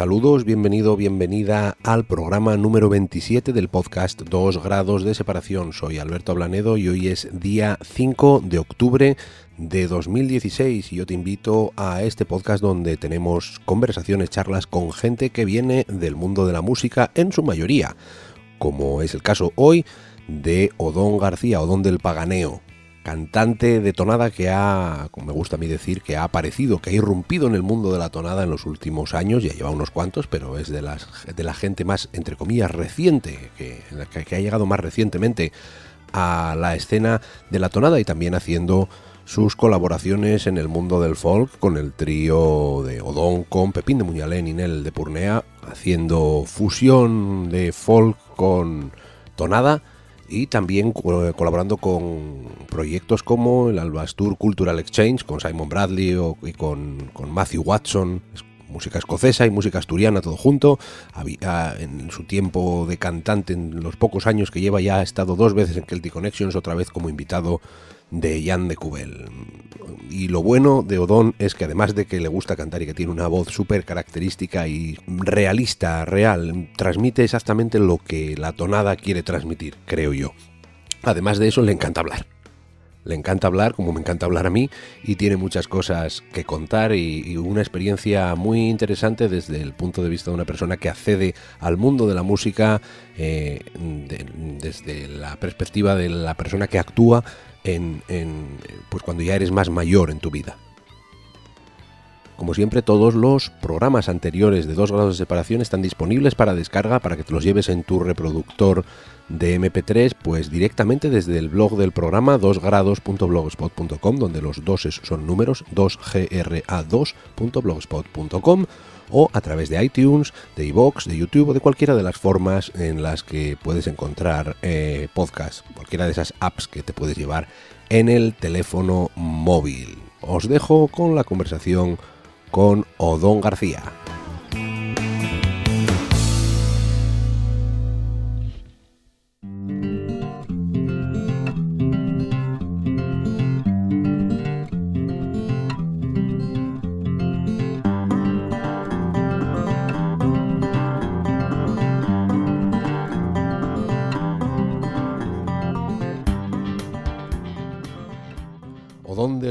Saludos, bienvenido, bienvenida al programa número 27 del podcast Dos grados de separación. Soy Alberto Ablanedo y hoy es día 5 de octubre de 2016 y yo te invito a este podcast donde tenemos conversaciones, charlas con gente que viene del mundo de la música en su mayoría, como es el caso hoy de Odón García, Odón del Paganeo, cantante de tonada que ha, como me gusta a mí decir, que ha aparecido, que ha irrumpido en el mundo de la tonada en los últimos años, ya lleva unos cuantos, pero es de, de la gente más, entre comillas, reciente, que, que ha llegado más recientemente a la escena de la tonada y también haciendo sus colaboraciones en el mundo del folk con el trío de Odón, con Pepín de Muñalén y Nel de Purnea, haciendo fusión de folk con tonada y también eh, colaborando con proyectos como el Albastur Cultural Exchange, con Simon Bradley y con, Matthew Watson, música escocesa y música asturiana todo junto. Ah, en su tiempo de cantante, en los pocos años que lleva, ya ha estado dos veces en Celtic Connections, otra vez como invitado de Jan de Cubel. Y lo bueno de Odón es que además de que le gusta cantar y que tiene una voz súper característica y realista, real, transmite exactamente lo que la tonada quiere transmitir, creo yo. Además de eso, le encanta hablar. Le encanta hablar, como me encanta hablar a mí, y tiene muchas cosas que contar y, una experiencia muy interesante desde el punto de vista de una persona que accede al mundo de la música eh, desde la perspectiva de la persona que actúa en, pues cuando ya eres más mayor en tu vida. Como siempre, todos los programas anteriores de 2 grados de separación están disponibles para descarga para que te los lleves en tu reproductor de MP3, pues directamente desde el blog del programa 2grados.blogspot.com, donde los doses son números, 2gra2.blogspot.com o a través de iTunes, de iBox, de YouTube o de cualquiera de las formas en las que puedes encontrar podcasts, eh, podcast, cualquiera de esas apps que te puedes llevar en el teléfono móvil. Os dejo con la conversación con Odón García.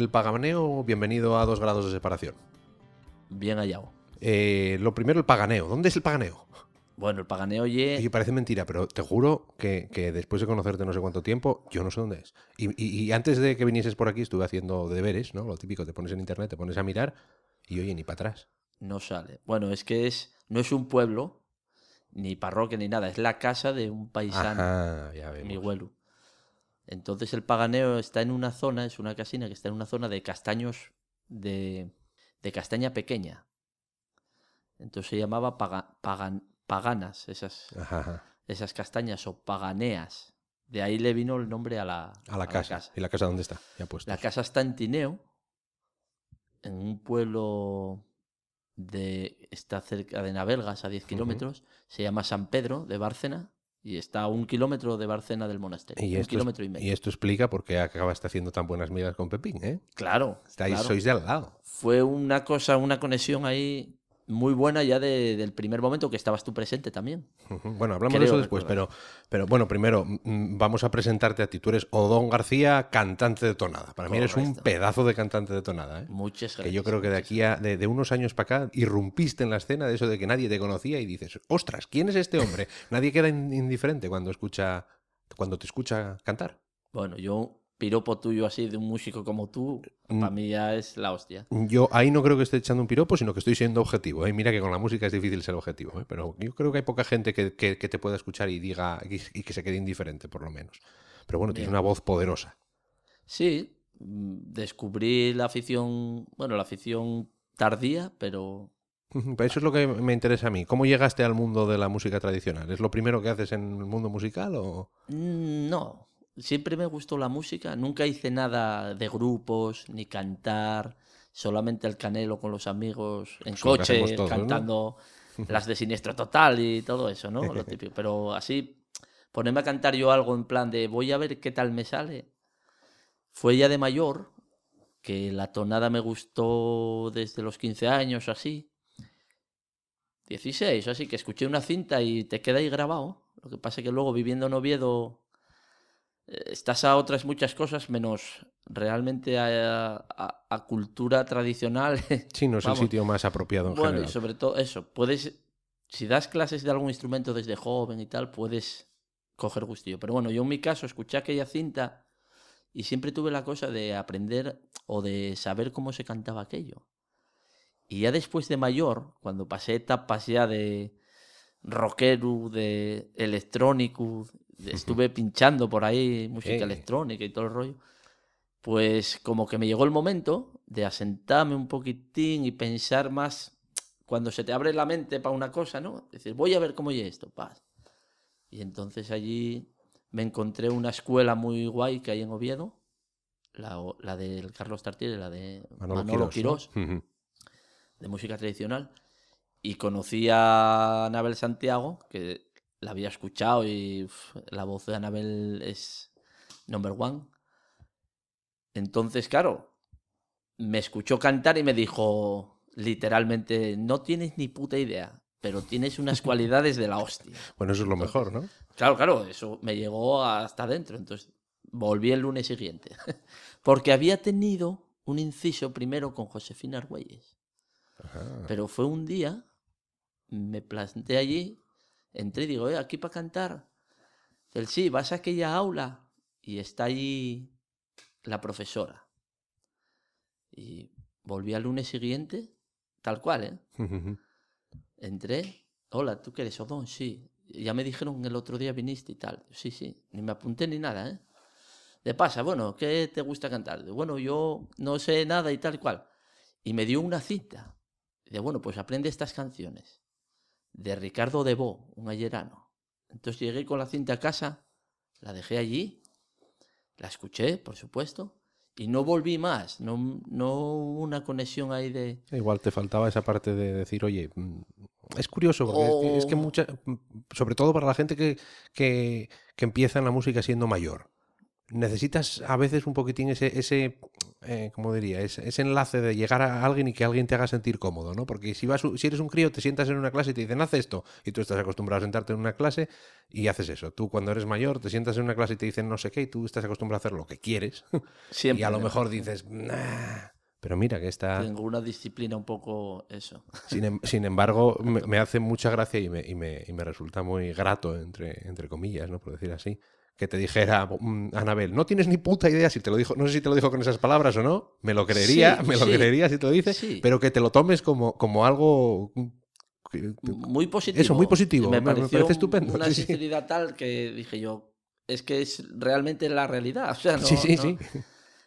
paganeo, bienvenido a dos grados de separación. Bien hallado. Eh, lo primero, el paganeo. ¿Dónde es el paganeo? Bueno, el paganeo y... parece mentira, pero te juro que, después de conocerte no sé cuánto tiempo, yo no sé dónde es. Y, antes de que vinieses por aquí estuve haciendo deberes, ¿no? Lo típico, te pones en internet, te pones a mirar y oye, ni para atrás. No sale. Bueno, es que es no es un pueblo, ni parroquia, ni nada. Es la casa de un paisano, mi entonces el paganeo está en una zona, es una casina que está en una zona de castaños de, de castaña pequeña. Entonces se llamaba pagan, paganas, esas, esas castañas o paganeas. De ahí le vino el nombre a la, a la, casa. ¿Y la casa dónde está? la casa está en Tineo, en un pueblo de. está cerca de Navelgas, a 10 kilómetros. Se llama San Pedro de Bárcena y está a un kilómetro de Barcena del monasterio. Y un kilómetro y medio. Y esto explica por qué acabaste haciendo tan buenas migas con Pepín, ¿eh? Claro. Estáis, Sois de al lado. Fue una cosa, una conexión ahí muy buena ya del primer momento que estabas tú presente también. Bueno, hablamos de eso después, pero, pero bueno, primero mm, mm, vamos a presentarte a ti. Tú eres Odón García, cantante de tonada. Para mí eres un pedazo de cantante de tonada. ¿eh? Muchas gracias. Que yo creo que de aquí de, de unos años para acá irrumpiste en la escena de eso de que nadie te conocía y dices, ostras, ¿quién es este hombre? nadie queda indiferente cuando escucha, cuando te escucha cantar. Bueno, yo piropo tuyo así de un músico como tú, para mm. mí ya es la hostia. Yo ahí no creo que esté echando un piropo, sino que estoy siendo objetivo. ¿eh? Mira que con la música es difícil ser objetivo, ¿eh? pero yo creo que hay poca gente que, te pueda escuchar y diga y, que se quede indiferente, por lo menos. Pero bueno, tienes una voz poderosa. Sí, mm, descubrí la afición, bueno, la afición tardía, pero... Eso es lo que me interesa a mí. ¿Cómo llegaste al mundo de la música tradicional? ¿Es lo primero que haces en el mundo musical o...? Mm, no, siempre me gustó la música, nunca hice nada de grupos, ni cantar, solamente el canelo con los amigos en pues coche, cantando las de siniestro total y todo eso, ¿no? Pero así, ponerme a cantar yo algo en plan de voy a ver qué tal me sale. Fue ya de mayor, que la tonada me gustó desde los 15 años así. 16, así que escuché una cinta y te queda grabado. Lo que pasa es que luego viviendo en Oviedo estás a otras muchas cosas menos realmente a, cultura tradicional. Sí, no es el sitio más apropiado en bueno, Y sobre todo eso, puedes, si das clases de algún instrumento desde joven y tal, puedes coger gustillo. Pero bueno, yo en mi caso escuché aquella cinta y siempre tuve la cosa de aprender o de saber cómo se cantaba aquello. Y ya después de mayor, cuando pasé etapas ya de rockero, de electrónico estuve pinchando por ahí música electrónica y todo el rollo, pues como que me llegó el momento de asentarme un poquitín y pensar más cuando se te abre la mente para una cosa, ¿no? Decir, voy a ver cómo es esto, paz. Y entonces allí me encontré una escuela muy guay que hay en Oviedo, la, la del Carlos Tartier la de Manolo, Quirós, de música tradicional. Y conocí a Anabel Santiago, que la había escuchado y la voz de Anabel es number one. Entonces, claro, me escuchó cantar y me dijo literalmente, no tienes ni puta idea, pero tienes unas cualidades de la hostia. Bueno, eso es lo mejor, ¿no? Claro, claro, eso me llegó hasta adentro. Entonces, volví el lunes siguiente, porque había tenido un inciso primero con Josefina Argüelles. Pero fue un día, me planté allí Entré y digo, eh, aquí para cantar. el sí, vas a aquella aula y está ahí la profesora. Y volví al lunes siguiente, tal cual, ¿eh? Entré, hola, ¿tú qué eres? Odón, sí. Ya me dijeron el otro día viniste y tal. Sí, sí, ni me apunté ni nada, ¿eh? De pasa, bueno, ¿qué te gusta cantar? bueno, yo no sé nada y tal cual. Y me dio una cita De bueno, pues aprende estas canciones de Ricardo Debo, un ayerano. Entonces llegué con la cinta a casa, la dejé allí, la escuché, por supuesto, y no volví más, no, hubo una conexión ahí de... Igual te faltaba esa parte de decir, oye, mm, es curioso, porque es, que, sobre todo para la gente que, que, que empieza en la música siendo mayor, necesitas a veces un poquitín ese, ese eh, como diría, ese, enlace de llegar a alguien y que alguien te haga sentir cómodo, ¿no? Porque si, si eres un crío, te sientas en una clase y te dicen, haz esto, y tú estás acostumbrado a sentarte en una clase y haces eso. Tú cuando eres mayor, te sientas en una clase y te dicen no sé qué, y tú estás acostumbrado a hacer lo que quieres. Siempre. y a lo mejor dices, nah. Pero mira que está... Tengo una disciplina un poco eso. Sin, em, embargo, me, hace mucha gracia y me, resulta muy grato, entre, entre comillas, ¿no? Por decir así, que te dijera mm, Anabel, no tienes ni puta idea si te lo dijo, no sé si te lo dijo con esas palabras o no, me lo creería, me lo creería si te lo dice, pero que te lo tomes como, como algo muy positivo. Eso, muy positivo. Me, parece estupendo. Una sinceridad tal que dije yo, es que es realmente la realidad. sí, sí, sí.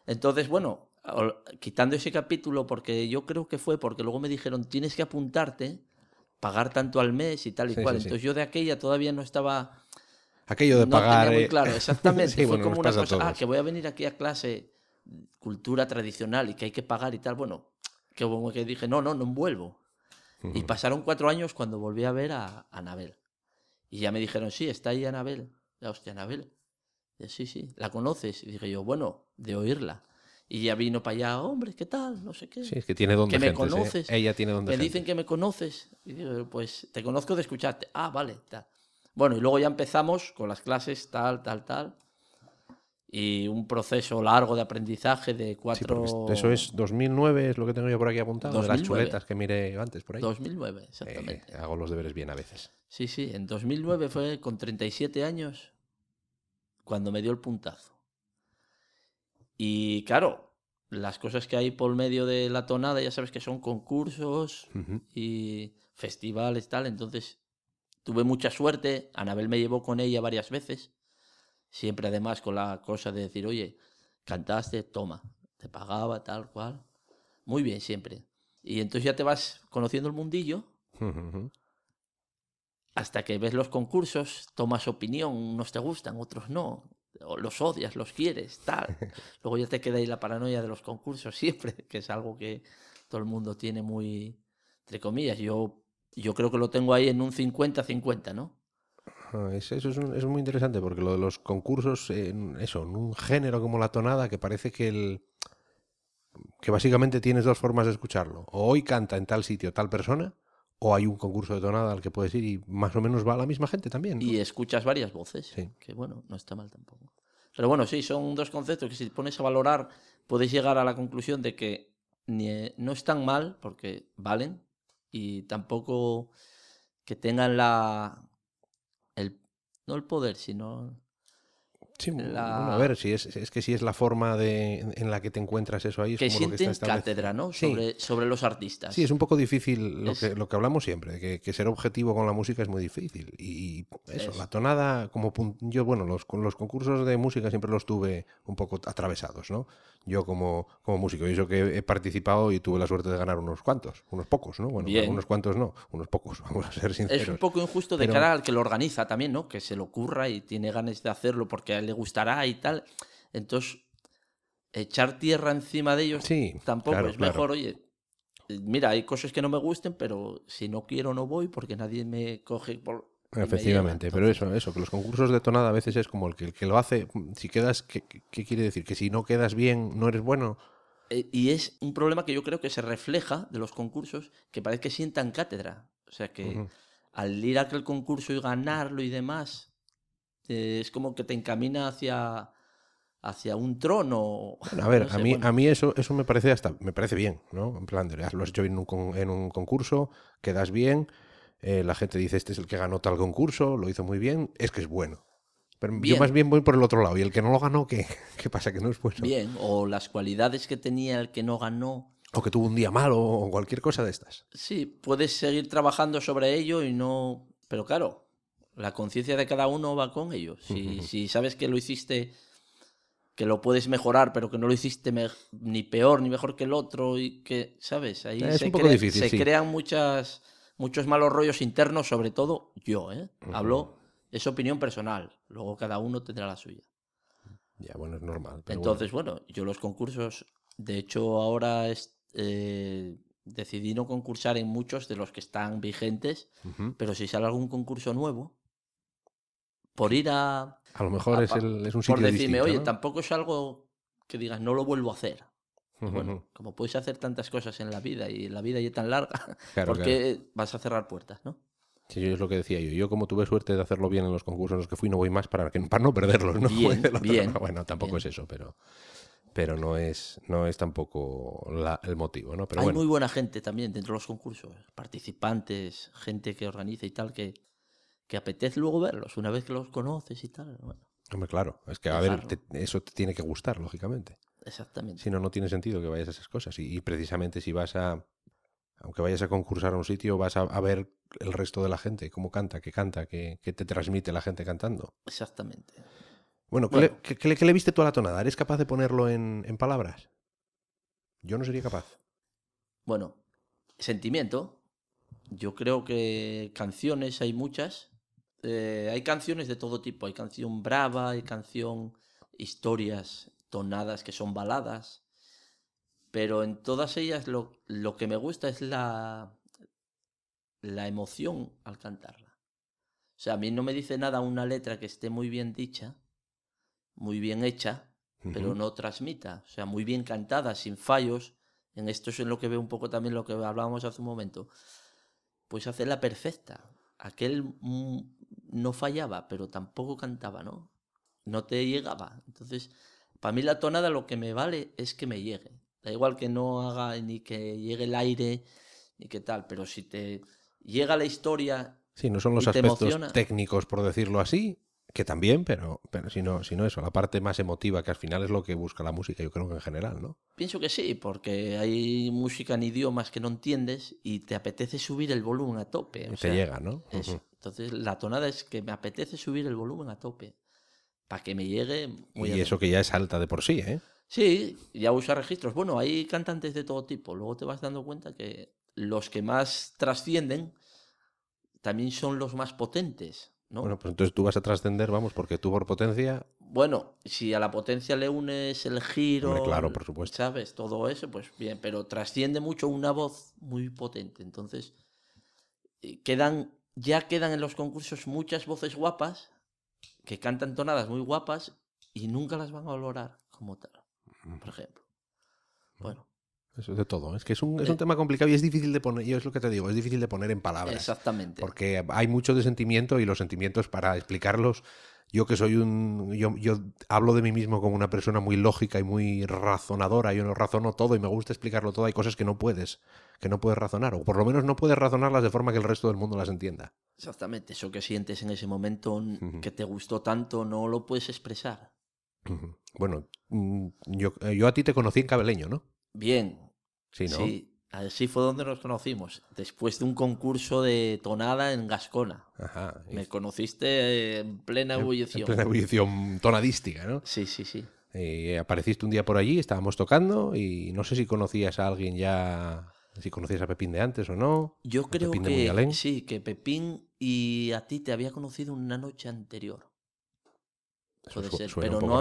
Entonces, bueno, quitando ese capítulo, porque yo creo que fue porque luego me dijeron, tienes que apuntarte, pagar tanto al mes y tal y cual. Entonces yo de aquella todavía no estaba Aquello de pagar. Eh, claro, exactamente. fue como una cosa, ah, que voy a venir aquí a clase cultura tradicional y que hay que pagar y tal. Bueno, que, bueno que dije, no, no, no vuelvo. Y pasaron cuatro años cuando volví a ver a, Anabel. Y ya me dijeron, sí, está ahí Anabel. La hostia, Anabel. sí, sí, ¿la conoces? Y dije yo, bueno, de oírla. Y ya vino para allá, hombre, ¿qué tal? No sé qué. Sí, es que tiene donde me conoces. Ella tiene donde Me dicen que me conoces. Y digo, pues te conozco de escucharte. Ah, vale, tal. Bueno, y luego ya empezamos con las clases tal, tal, tal. Y un proceso largo de aprendizaje de cuatro... eso es 2009, es lo que tengo yo por aquí apuntado, de las chuletas que miré antes por ahí. 2009, eh, exactamente. hago los deberes bien a veces. Sí, sí, en 2009 fue con 37 años cuando me dio el puntazo. Y claro, las cosas que hay por medio de la tonada, ya sabes que son concursos y festivales, tal. Entonces, tuve mucha suerte, Anabel me llevó con ella varias veces, siempre además con la cosa de decir, oye, cantaste, toma, te pagaba, tal cual. Muy bien, siempre. Y entonces ya te vas conociendo el mundillo. hasta que ves los concursos, tomas opinión, unos te gustan, otros no, los odias, los quieres, tal. Luego ya te queda ahí la paranoia de los concursos siempre, que es algo que todo el mundo tiene muy, entre comillas, yo yo creo que lo tengo ahí en un 50-50, ¿no? eso es, muy interesante porque lo de los concursos, en eso, en un género como la tonada, que parece que el que básicamente tienes dos formas de escucharlo. O hoy canta en tal sitio tal persona, o hay un concurso de tonada al que puedes ir y más o menos va la misma gente también. Y escuchas varias voces, que bueno, no está mal tampoco. Pero bueno, sí, son dos conceptos que si te pones a valorar, puedes llegar a la conclusión de que eh, no están mal, porque valen, y tampoco que tengan la el no el poder sino a ver si es, es, que si es la forma de en la que te encuentras eso ahí es como sienten lo que está cátedra no sobre, los artistas sí es un poco difícil lo que lo que hablamos siempre que, que, ser objetivo con la música es muy difícil y eso la tonada como yo bueno los con los concursos de música siempre los tuve un poco atravesados no yo como, como músico. Y que he participado y tuve la suerte de ganar unos cuantos, unos pocos, ¿no? Bueno, unos cuantos no, unos pocos, vamos a ser sinceros. Es un poco injusto de cara al que lo organiza también, ¿no? Que se lo ocurra y tiene ganas de hacerlo porque a él le gustará y tal. Entonces, echar tierra encima de ellos tampoco es mejor, oye. Mira, hay cosas que no me gusten, pero si no quiero no voy porque nadie me coge por... Efectivamente, pero eso, eso, que los concursos de tonada a veces es como el que, el que lo hace, si quedas, ¿qué, quiere decir? ¿Que si no quedas bien no eres bueno? E, y es un problema que yo creo que se refleja de los concursos, que parece que sientan cátedra. O sea que al ir a aquel concurso y ganarlo y demás, eh, es como que te encamina hacia, hacia un trono. a ver, a, mí, a mí eso, eso me parece hasta, me parece bien, ¿no? En plan, lo has hecho en un, en un concurso, quedas bien, eh, la gente dice, este es el que ganó tal concurso, lo hizo muy bien, es que es bueno. Pero yo más bien voy por el otro lado. ¿Y el que no lo ganó, qué, pasa? Que no es bueno. Bien, o las cualidades que tenía el que no ganó o que tuvo un día malo o cualquier cosa de estas. Sí, puedes seguir trabajando sobre ello y no... Pero claro, la conciencia de cada uno va con ello. Si, si, sabes que lo hiciste, que lo puedes mejorar, pero que no lo hiciste ni peor ni mejor que el otro y que, ¿sabes? Ahí se, difícil, se crean muchas muchos malos rollos internos, sobre todo yo. ¿eh? Hablo, es opinión personal, luego cada uno tendrá la suya. Ya, bueno, es normal. Entonces, bueno. yo los concursos, de hecho ahora eh, decidí no concursar en muchos de los que están vigentes, pero si sale algún concurso nuevo, por ir a... A lo mejor es, el, un sitio Por decirme, oye, tampoco es algo que digas, no lo vuelvo a hacer. Bueno, como puedes hacer tantas cosas en la vida y la vida ya es tan larga, porque vas a cerrar puertas, ¿no? Sí, es lo que decía yo. Yo como tuve suerte de hacerlo bien en los concursos en los que fui, no voy más para, que, para no perderlos. Bien, bueno, tampoco es eso, pero, pero no, es, no es tampoco el motivo. ¿no? Pero Hay muy buena gente también dentro de los concursos, participantes, gente que organiza y tal, que, que apetece luego verlos una vez que los conoces y tal. Bueno. Hombre, claro, es que a ver, eso te tiene que gustar, lógicamente. Exactamente. Si no, no tiene sentido que vayas a esas cosas. Y, precisamente si vas a, aunque vayas a concursar a un sitio, vas a, ver el resto de la gente, cómo canta, qué canta, qué, te transmite la gente cantando. Exactamente. Bueno, ¿qué, Le, viste tú a la tonada? ¿Eres capaz de ponerlo en, palabras? Yo no sería capaz. Bueno, sentimiento. Yo creo que canciones hay muchas. Eh, hay canciones de todo tipo. Hay canción brava, hay canción historias tonadas que son baladas, pero en todas ellas lo, que me gusta es la, la emoción al cantarla. O sea, a mí no me dice nada una letra que esté muy bien dicha, muy bien hecha, pero no transmita. O sea, muy bien cantada, sin fallos. En esto es en lo que veo un poco también lo que hablábamos hace un momento. Pues hacerla perfecta. Aquel no fallaba, pero tampoco cantaba, ¿no? No te llegaba. Entonces, para mí la tonada lo que me vale es que me llegue. Da igual que no haga ni que llegue el aire ni qué tal, pero si te llega la historia... Sí, no son los aspectos técnicos, por decirlo así, que también, pero, pero si, no, si no eso, la parte más emotiva, que al final es lo que busca la música, yo creo que en general, ¿no? Pienso que sí, porque hay música en idiomas que no entiendes y te apetece subir el volumen a tope. O te llega, ¿no? Entonces, la tonada es que me apetece subir el volumen a tope para que me llegue. y eso que ya es alta de por sí, ¿eh? Sí, ya usa registros. Bueno, hay cantantes de todo tipo. Luego te vas dando cuenta que los que más trascienden también son los más potentes. ¿no? Bueno, pues entonces tú vas a trascender, vamos, porque tú por potencia. Bueno, si a la potencia le unes el giro. claro, por supuesto. ¿Sabes? Todo eso, pues bien, pero trasciende mucho una voz muy potente. Entonces, eh, quedan, ya quedan en los concursos muchas voces guapas que cantan tonadas muy guapas y nunca las van a valorar como tal, mm. por ejemplo. Bueno. Eso es de todo. ¿eh? Es que es un, eh. tema complicado y es difícil de poner, yo es lo que te digo, es difícil de poner en palabras. Exactamente. Porque hay mucho de sentimiento y los sentimientos para explicarlos yo que soy un... Yo, yo, hablo de mí mismo como una persona muy lógica y muy razonadora. Yo no razono todo y me gusta explicarlo todo. Hay cosas que no puedes, que no puedes razonar. O por lo menos no puedes razonarlas de forma que el resto del mundo las entienda. Exactamente. Eso que sientes en ese momento que te gustó tanto no lo puedes expresar. Bueno, mm, yo, eh, yo, a ti te conocí en Cabeleño, ¿no? Bien. Sí, ¿no? Sí. Así fue donde nos conocimos, después de un concurso de tonada en Gascona. Me conociste en plena ebullición. En plena ebullición tonadística, ¿no? Sí, sí, sí. Eh, apareciste un día por allí, estábamos tocando y no sé si conocías a alguien ya, si conocías a Pepín de antes o no. Yo creo que sí, que Pepín y a ti te había conocido una noche anterior. Puede ser, pero, no,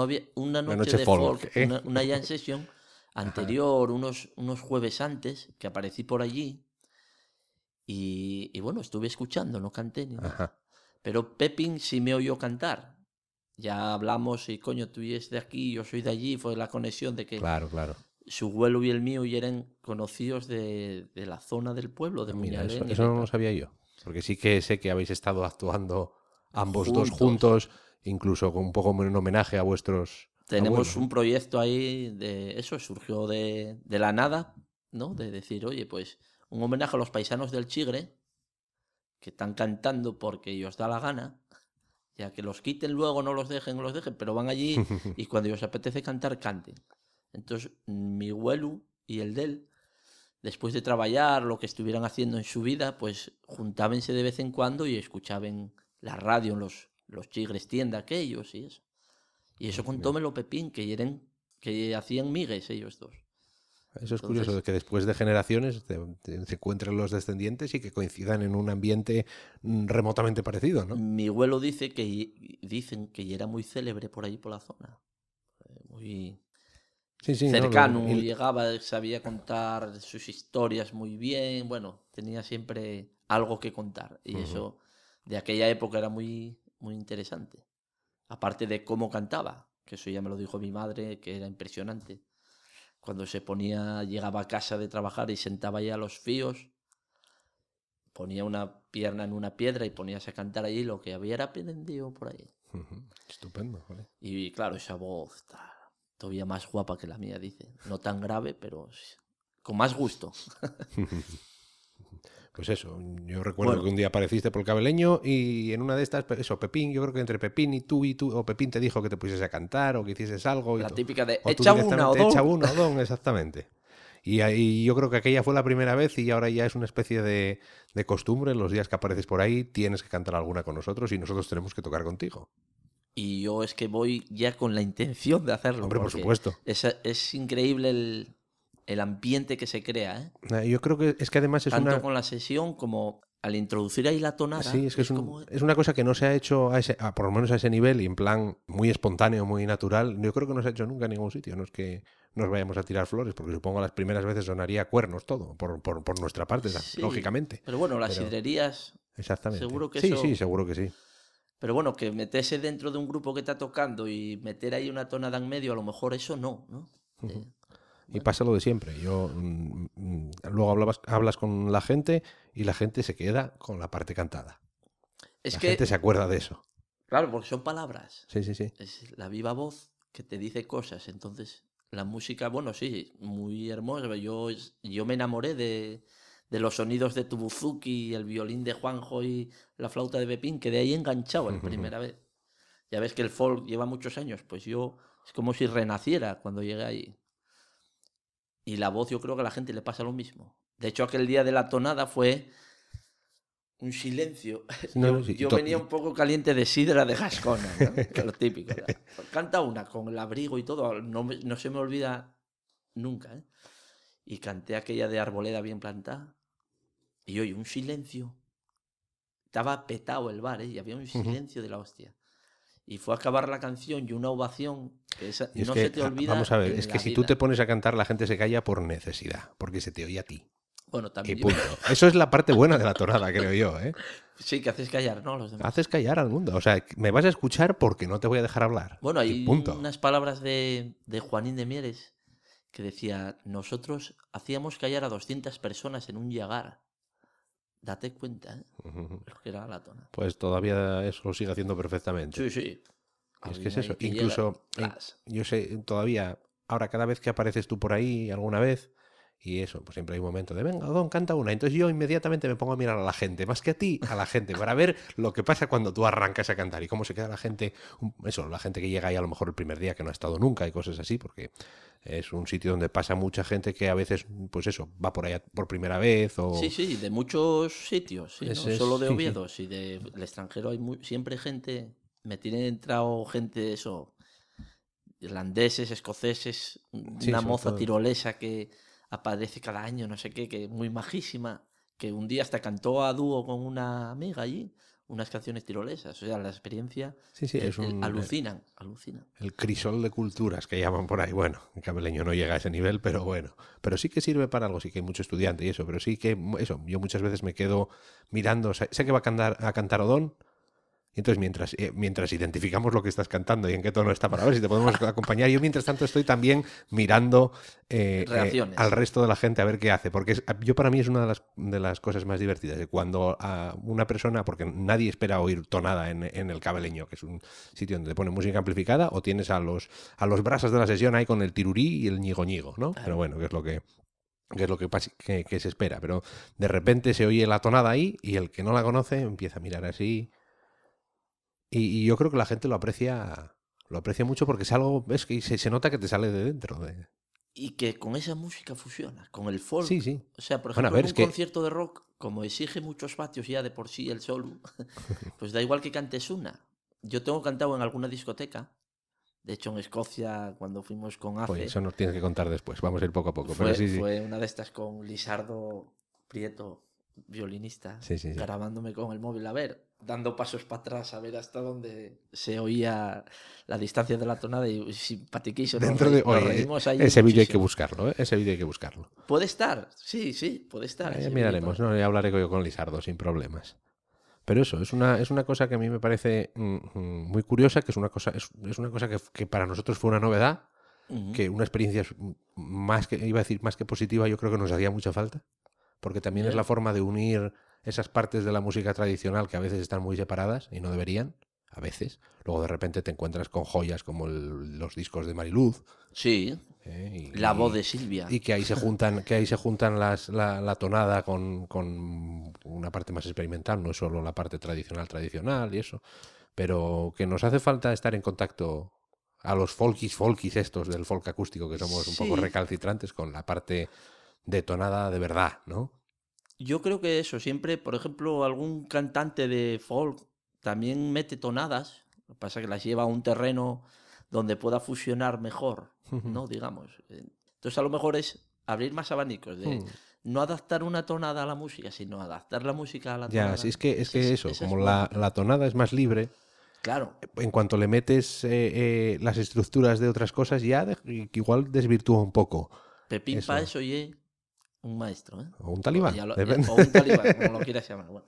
había una noche, de folk, ¿eh? una, ya en sesión anterior, unos, unos, jueves antes, que aparecí por allí. Y, bueno, estuve escuchando, no canté ni nada. Pero Pepín sí me oyó cantar. Ya hablamos y coño, tú eres de aquí, yo soy de allí, fue la conexión de que claro, claro. su vuelo y el mío y eran conocidos de, de la zona del pueblo, de ah, Mira, Eso, no lo sabía yo, porque sí que sé que habéis estado actuando ambos dos juntos, incluso con un poco en homenaje a vuestros Ah, Tenemos un proyecto ahí de eso, surgió de, la nada, ¿no? De decir, oye, pues un homenaje a los paisanos del Chigre, que están cantando porque ellos da la gana, ya que los quiten luego, no los dejen, no los dejen, pero van allí y cuando ellos apetece cantar, canten. Entonces, mi huelu y el del, después de trabajar, lo que estuvieran haciendo en su vida, pues juntábanse de vez en cuando y escuchaban la radio en los, los chigres tienda aquellos y eso. Y eso con Melo Pepín, que, que hacían migues ellos dos. Eso es curioso, que después de generaciones se encuentren los descendientes y que coincidan en un ambiente mm, remotamente parecido, ¿no? Mi abuelo dice que dicen que era muy célebre por ahí por la zona. Eh, muy cercano, llegaba, sabía contar sus historias muy bien, bueno, tenía siempre algo que contar. Y eso de aquella época era muy, muy interesante. Aparte de cómo cantaba, que eso ya me lo dijo mi madre, que era impresionante. Cuando se ponía, llegaba a casa de trabajar y sentaba ya a los fíos, ponía una pierna en una piedra y ponías a cantar allí lo que había aprendido por ahí. Estupendo, Y claro, esa voz todavía más guapa que la mía, dice. No tan grave, pero con más gusto. pues eso, yo recuerdo que un día apareciste por el cabeleño y en una de estas, eso, Pepín, yo creo que entre Pepín y tú y tú, o Pepín te dijo que te pusieses a cantar o que hicieses algo. la típica de echa una o exactamente. Y, ahí yo creo que aquella fue la primera vez y ahora ya es una especie de, costumbre. Los días que apareces por ahí tienes que cantar alguna con nosotros y nosotros tenemos que tocar contigo. Y yo es que voy ya con la intención de hacerlo. Hombre, por supuesto. es increíble el, el ambiente que se crea. ¿eh? Ah, yo creo que es que además es Tanto con la sesión como al introducir ahí la tonada. Sí, es que es, una cosa que no se ha hecho, a ese, por lo menos a ese nivel y en plan muy espontáneo, muy natural. Yo creo que no se ha hecho nunca en ningún sitio. No es que nos vayamos a tirar flores, porque supongo las primeras veces sonaría cuernos todo, por, por, nuestra parte, lógicamente. Pero bueno, las hidrerías. Exactamente. Seguro que sí. Sí, seguro que sí. Pero bueno, que meterse dentro de un grupo que está tocando y meter ahí una tonada en medio, a lo mejor eso no, ¿no? Y pasa lo de siempre. Yo mm, mm, luego hablabas, hablas con la gente y la gente se queda con la parte cantada. Es la gente se acuerda de eso. Claro, porque son palabras. Sí, sí, sí. Es la viva voz que te dice cosas. Entonces, la música, bueno, sí, muy hermosa. Yo, yo me enamoré de, de los sonidos de Tubuzuki, el violín de Juanjo y la flauta de Pepín, de ahí enganchado la primera vez. Ya ves que el folk lleva muchos años, pues yo es como si renaciera cuando llegué ahí. Y la voz yo creo que a la gente le pasa lo mismo. De hecho, aquel día de la tonada fue un silencio. yo, venía un poco caliente de sidra de Gascona, que lo típico. Canta una con el abrigo y todo, no, se me olvida nunca. ¿eh? Y canté aquella de arboleda bien plantada. Y oye, un silencio. Estaba petado el bar ¿eh? y había un silencio de la hostia y fue a acabar la canción y una ovación. no se te olvida. Vamos a ver, es que si tú te pones a cantar, la gente se calla por necesidad, porque se te oye a ti. Bueno, también. Y punto. Eso es la parte buena de la tonada, creo yo. ¿eh? Sí, que haces callar, ¿no? Haces callar al mundo. O sea, me vas a escuchar porque no te voy a dejar hablar. Bueno, hay punto. unas palabras de, de Juanín de Mieres que decía: Nosotros hacíamos callar a 200 personas en un llegar. Date cuenta, Lo que era la tona. Pues todavía eso lo sigue haciendo perfectamente. Sí, sí. Es que es eso. Incluso, yo sé, todavía, ahora cada vez que apareces tú por ahí, alguna vez, y eso, pues siempre hay un momento de, venga, Don, canta una. Entonces yo inmediatamente me pongo a mirar a la gente, más que a ti, a la gente, para ver lo que pasa cuando tú arrancas a cantar y cómo se queda la gente, eso, la gente que llega ahí a lo mejor el primer día que no ha estado nunca y cosas así, porque es un sitio donde pasa mucha gente que a veces, pues eso, va por allá por primera vez o... Sí, sí, de muchos sitios, no solo de Oviedo, sí, del de extranjero hay siempre gente, me tiene entrado gente eso, irlandeses, escoceses, una moza tirolesa que aparece cada año, no sé qué, que muy majísima, que un día hasta cantó a dúo con una amiga allí unas canciones tirolesas. O sea, la experiencia sí, sí, alucinan, El crisol de culturas que llaman por ahí. Bueno, el cabeleño no llega a ese nivel, pero bueno. Pero sí que sirve para algo, sí que hay mucho estudiante y eso, pero sí que eso, yo muchas veces me quedo mirando, sé que va a cantar, a cantar Odón, entonces, mientras, eh, mientras identificamos lo que estás cantando y en qué tono está para ver si te podemos acompañar, yo mientras tanto estoy también mirando eh, eh, al resto de la gente a ver qué hace, porque yo para mí es una de las, de las cosas más divertidas, cuando una persona, porque nadie espera oír tonada en, en, el cabeleño, que es un sitio donde te ponen música amplificada, o tienes a los, a los brasas de la sesión ahí con el tirurí y el ñigo ñigo, ¿no? Pero bueno, que es lo que es lo que, que, que, se espera, pero de repente se oye la tonada ahí y el que no la conoce empieza a mirar así, y, yo creo que la gente lo aprecia, lo aprecia mucho porque es algo, ves que se, nota que te sale de dentro. Y que con esa música fusiona, con el folk. Sí, sí. O sea, por ejemplo, un concierto de rock, como exige muchos espacios ya de por sí el solo, pues da igual que cantes una. Yo tengo cantado en alguna discoteca, de hecho, en Escocia, cuando fuimos con pues AFE... eso nos tienes que contar después, vamos a ir poco a poco. Fue, una de estas con Lisardo Prieto, violinista, grabándome con el móvil. A ver, dando pasos para atrás a ver hasta dónde se oía la distancia de la tonada y simpatiquísimo. Dentro eh, de oye, Ese vídeo hay que buscarlo, ¿eh? ese vídeo hay que buscarlo. Puede estar, sí, sí, puede estar. Eh, miraremos, no, hablaré yo con Lizardo sin problemas. Pero eso, es una, es una cosa que a mí me parece mm, mm, muy curiosa, que es una cosa, es, una cosa que, para nosotros fue una novedad, que una experiencia más que, iba a decir, más que positiva, yo creo que nos hacía mucha falta porque también es la forma de unir esas partes de la música tradicional que a veces están muy separadas y no deberían, a veces. Luego de repente te encuentras con joyas como los discos de Mariluz. Sí. ¿eh? la voz de Silvia. Y que ahí se juntan, que ahí se juntan las, la, tonada con, una parte más experimental, no es solo la parte tradicional, tradicional y eso. Pero que nos hace falta estar en contacto a los folkis, folkis estos del folk acústico, que somos un poco recalcitrantes con la parte de tonada de verdad, ¿no? Yo creo que eso, siempre, por ejemplo, algún cantante de folk también mete tonadas, lo que pasa es que las lleva a un terreno donde pueda fusionar mejor, ¿no? Digamos. Eh, entonces a lo mejor es abrir más abanicos de... Hmm. no adaptar una tonada a la música, sino adaptar la música a la tonada. Ya, es que, es que eso, como la, tonada es más libre. Claro. En cuanto le metes eh, eh, las estructuras de otras cosas, ya igual desvirtúa un poco. oye. Un maestro, ¿eh? O un talibán. O, un talibán, como lo quieras llamar. Bueno.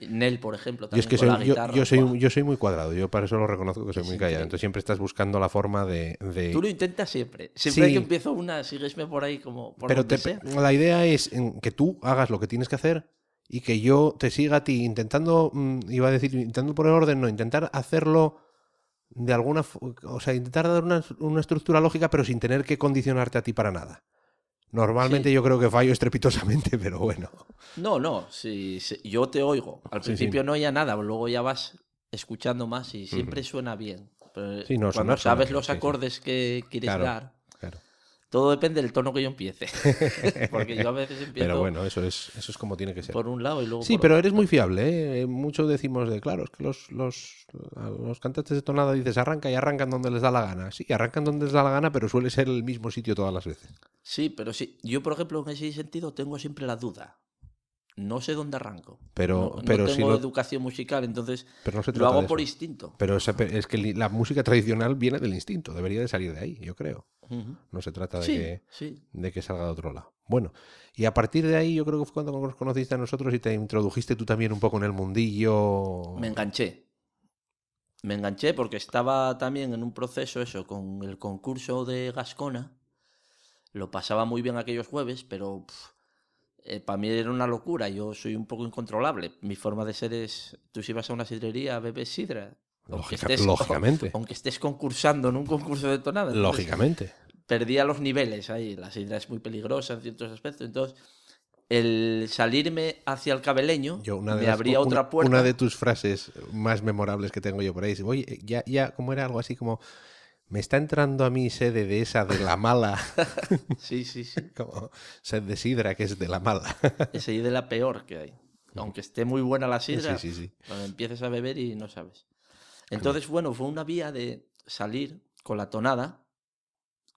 Nel, por ejemplo, también yo con soy, la yo, soy, yo soy muy cuadrado, yo para eso lo reconozco que soy muy callado. Entonces siempre estás buscando la forma de. Tú lo intentas siempre. Siempre que empiezo una, siguesme por ahí como. Por Pero la idea es que tú hagas lo que tienes que hacer y que yo te siga a ti intentando, mm, iba a decir, intentando poner orden, no, intentar hacerlo de alguna o sea, intentar dar una, estructura lógica, pero sin tener que condicionarte a ti para nada. Normalmente yo creo que fallo estrepitosamente, pero bueno. No, no, sí, yo te oigo. Al principio no oía nada, luego ya vas escuchando más y siempre suena bien. no, suena, sabes los acordes que quieres dar, todo depende del tono que yo empiece. Porque yo a veces empiezo. Pero bueno, eso es, eso es como tiene que ser. Por un lado y luego. Sí, pero eres muy fiable. ¿eh? eh Muchos decimos de, claro, es que los, los, cantantes de tonada dices arranca y arrancan donde les da la gana. Sí, arrancan donde les da la gana, pero suele ser el mismo sitio todas las veces. Sí, pero sí. Yo, por ejemplo, en ese sentido tengo siempre la duda. No sé dónde arranco. Pero, no, tengo educación musical, entonces lo hago por instinto. Pero es que la música tradicional viene del instinto, debería de salir de ahí, yo creo. No se trata de, que, de que salga de otro lado. Bueno, y a partir de ahí yo creo que fue cuando nos conociste a nosotros y te introdujiste tú también un poco en el mundillo. Me enganché. Me enganché porque estaba también en un proceso eso, con el concurso de Gascona. Lo pasaba muy bien aquellos jueves, pero eh, para mí era una locura. Yo soy un poco incontrolable. Mi forma de ser es, tú si vas a una sidrería, bebes sidra, aunque estés, lógicamente. Aunque estés concursando en un concurso de tonada. lógicamente perdía los niveles ahí. La sidra es muy peligrosa en ciertos aspectos. Entonces, el salirme hacia el cabeleño me abría otra puerta. Una de tus frases más memorables que tengo yo por ahí es, oye, ya, ya, como era algo así como, me está entrando a mí sede de esa de la mala. sí, sí, sí. como de sidra que es de la mala. es de la peor que hay. Aunque esté muy buena la sidra, sí, sí, sí. Cuando empiezas a beber y no sabes. Entonces, bueno, fue una vía de salir con la tonada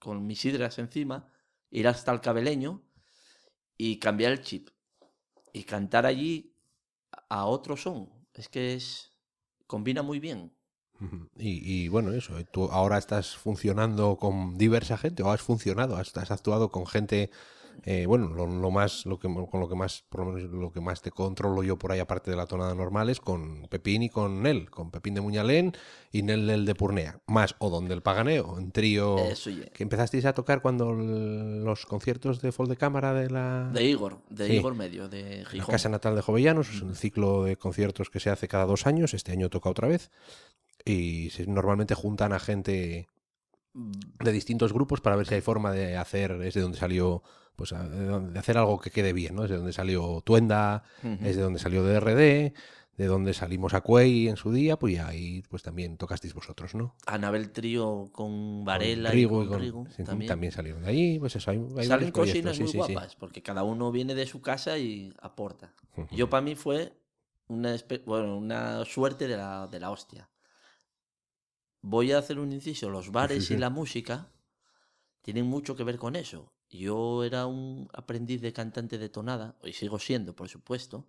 con mis hidras encima, ir hasta el cabeleño y cambiar el chip. Y cantar allí a otro son. Es que es. combina muy bien. Y, bueno, eso, eh, tú ahora estás funcionando con diversa gente, o has funcionado, has actuado con gente eh, bueno, lo, más, lo que, con lo que más, por lo menos lo que más te controlo yo por ahí, aparte de la tonada normal, es con Pepín y con Nel, con Pepín de Muñalén y Nel, del de Purnea, más o donde el Paganeo, en trío que empezasteis a tocar cuando los conciertos de Fold de Cámara de la... De Igor, de Igor Medio, de Gijón. La casa natal de Jovellanos, es un ciclo de conciertos que se hace cada dos años, este año toca otra vez, y normalmente juntan a gente mm. de distintos grupos para ver si hay forma de hacer, es de donde salió pues de hacer algo que quede bien, ¿no? Es de donde salió Tuenda, es de donde salió DRD, de donde salimos a Cuey en su día, pues ahí pues también tocasteis vosotros, ¿no? Anabel Trío con Varela y también. salieron de ahí, pues eso, hay, Salen cocinas muy guapas, porque cada uno viene de su casa y aporta. Yo para mí fue una, bueno, una suerte de la, de la hostia. Voy a hacer un inciso, los bares y la música tienen mucho que ver con eso. Yo era un aprendiz de cantante de tonada, y sigo siendo, por supuesto,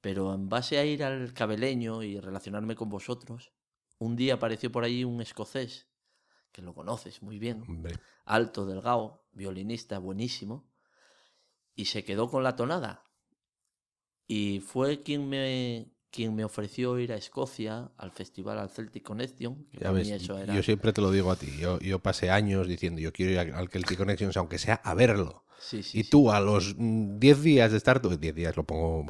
pero en base a ir al cabeleño y relacionarme con vosotros, un día apareció por ahí un escocés, que lo conoces muy bien, alto, delgado, violinista, buenísimo, y se quedó con la tonada. Y fue quien me quien me ofreció ir a Escocia al festival al Celtic Connection. Que eso era... Yo siempre te lo digo a ti. Yo, pasé años diciendo yo quiero ir al Celtic Connection, aunque sea a verlo. y tú a los 10 mm, días de estar, 10 días lo pongo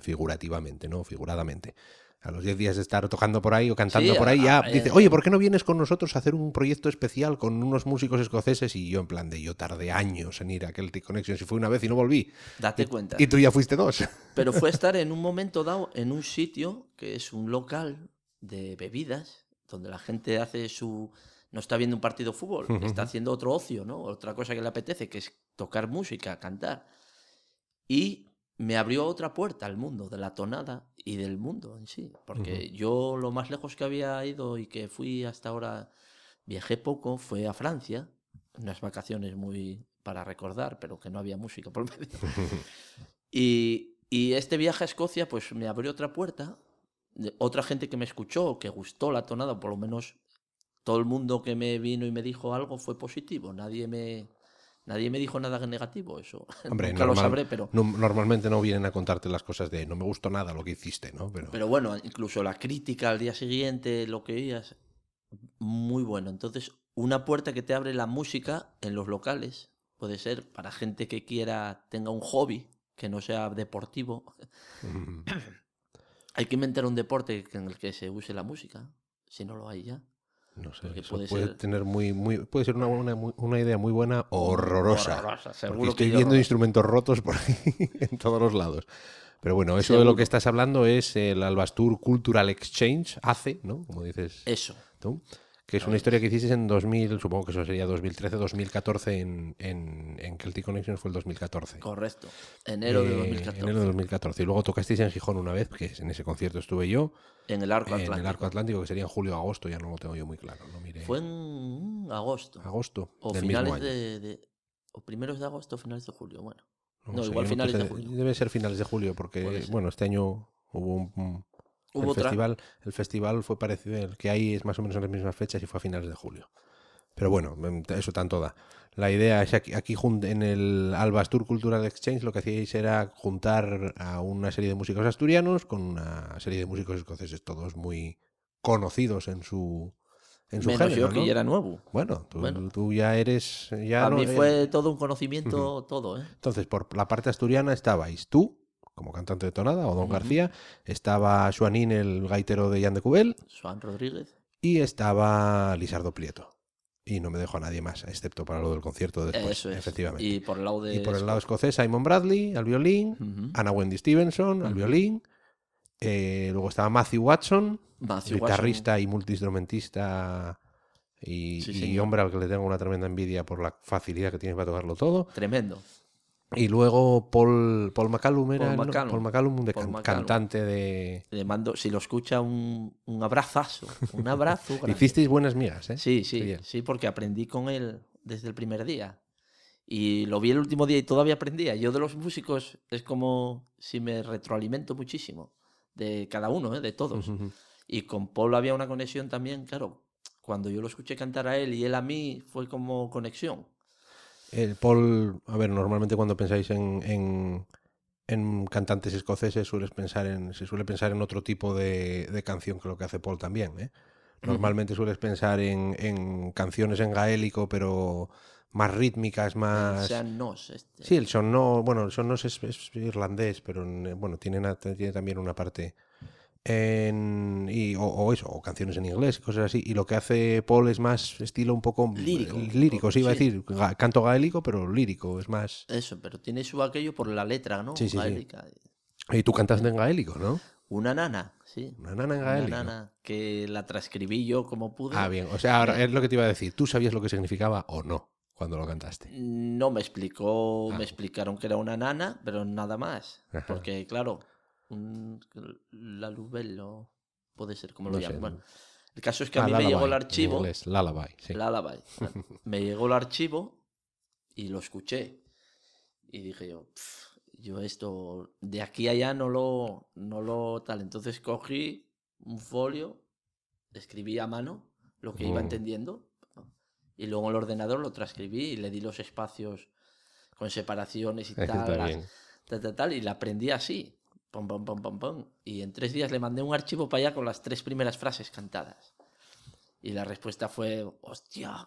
figurativamente, ¿no? Figuradamente a los 10 días de estar tocando por ahí o cantando por ahí, ya dice, oye, ¿por qué no vienes con nosotros a hacer un proyecto especial con unos músicos escoceses? Y yo, en plan de, yo tardé años en ir a aquel connection si fui una vez y no volví. Date cuenta. Y tú ya fuiste dos. Pero fue estar en un momento dado en un sitio que es un local de bebidas, donde la gente hace su... No está viendo un partido de fútbol, está haciendo otro ocio, ¿no? Otra cosa que le apetece, que es tocar música, cantar. Y me abrió otra puerta al mundo, de la tonada y del mundo en sí. Porque yo lo más lejos que había ido y que fui hasta ahora, viajé poco, fue a Francia, unas vacaciones muy para recordar, pero que no había música por medio. y, y este viaje a Escocia pues me abrió otra puerta, otra gente que me escuchó, que gustó la tonada, por lo menos todo el mundo que me vino y me dijo algo fue positivo, nadie me Nadie me dijo nada negativo, eso. Hombre, lo sabré, pero. normalmente no vienen a contarte las cosas de no me gustó nada lo que hiciste, ¿no? Pero, bueno, incluso la crítica al día siguiente, lo que oías, muy bueno. Entonces, una puerta que te abre la música en los locales, puede ser para gente que quiera, tenga un hobby que no sea deportivo. hay que inventar un deporte en el que se use la música, si no lo hay ya puede, ser... tener muy, muy, puede ser una, idea muy buena o horrorosa. horrorosa estoy viendo instrumentos rotos por ahí en todos los lados. Pero bueno, eso de lo que estás hablando es el Albastur Cultural Exchange, hace, ¿no? Como dices. Eso. Tú, que es una historia que hiciste en 2000, supongo que eso sería 2013, 2014, en, en, Celtic Connections fue el 2014. Correcto, enero de 2014. Eh, enero de 2014. Y luego tocasteis en Gijón una vez, que en ese concierto estuve yo. En el arco atlántico. el arco atlántico, que sería en julio o agosto, ya no lo tengo yo muy claro. Fue en mm, agosto. Agosto. O finales De, O primeros de agosto o finales de julio, bueno. Debe ser finales de julio, porque bueno, este año hubo un. festival, el festival fue parecido, el que hay es más o menos en las mismas fechas y fue a finales de julio. Pero bueno, em, eso tanto da. La idea es aquí, aquí en el Albastur Cultural Exchange lo que hacíais era juntar a una serie de músicos asturianos con una serie de músicos escoceses, todos muy conocidos en su en su género, yo que ya era nuevo. Bueno tú, ya eres. Ya a mí fue todo un conocimiento, todo. ¿eh? Entonces, por la parte asturiana estabais tú, como cantante de tonada, o Don García, estaba suanín el gaitero de Jan de Cubel. Rodríguez. Y estaba Lizardo Prieto y no me dejo a nadie más, excepto para lo del concierto después, efectivamente. Y por el lado de por el lado escocés, Simon Bradley al violín, Ana Anna Wendy Stevenson al violín, eh, luego estaba Matthew Watson, guitarrista y multiinstrumentista y, y hombre al que le tengo una tremenda envidia por la facilidad que tiene para tocarlo todo. Tremendo. Y luego Paul, Paul McCallum era. Paul cantante de. mando, si lo escucha, un, un abrazazo. Un abrazo. Hicisteis buenas migas, ¿eh? Sí, sí. Sí, porque aprendí con él desde el primer día. Y lo vi el último día y todavía aprendía. Yo de los músicos es como si me retroalimento muchísimo. De cada uno, ¿eh? de todos. Y con Paul había una conexión también, claro. Cuando yo lo escuché cantar a él y él a mí, fue como conexión. Paul, a ver, normalmente cuando pensáis en, cantantes escoceses sueles pensar en, se suele pensar en otro tipo de, canción que lo que hace Paul también. ¿eh? Normalmente sueles pensar en, canciones en gaélico, pero más rítmicas, más... sea, este. Sí, el son bueno, el son es, irlandés, pero bueno, tiene, tiene también una parte o, eso, o canciones en inglés cosas así. Y lo que hace Paul es más estilo un poco mm, lírico, sí, iba a decir, canto gaélico, pero lírico, es más. Eso, pero tiene su aquello por la letra, ¿no? Y tú cantaste en gaélico, ¿no? Una nana, sí. Una nana en gaélico. que la transcribí yo como pude. Ah, bien, o sea, ahora es lo que te iba a decir. ¿Tú sabías lo que significaba o no? cuando lo cantaste? No me explicó, me ah. explicaron que era una nana, pero nada más. Porque, claro, un, la Lubello, puede ser como lo llaman. el caso es que a ah, mí me llegó el archivo. me llegó el archivo y lo escuché. Y dije yo, yo esto de aquí a allá no lo, no lo tal. Entonces cogí un folio, escribí a mano lo que iba mm. entendiendo y luego el ordenador lo transcribí y le di los espacios con separaciones y tal, y la aprendí así. Pom, pom, pom, pom, pom. Y en tres días le mandé un archivo para allá con las tres primeras frases cantadas. Y la respuesta fue, hostia,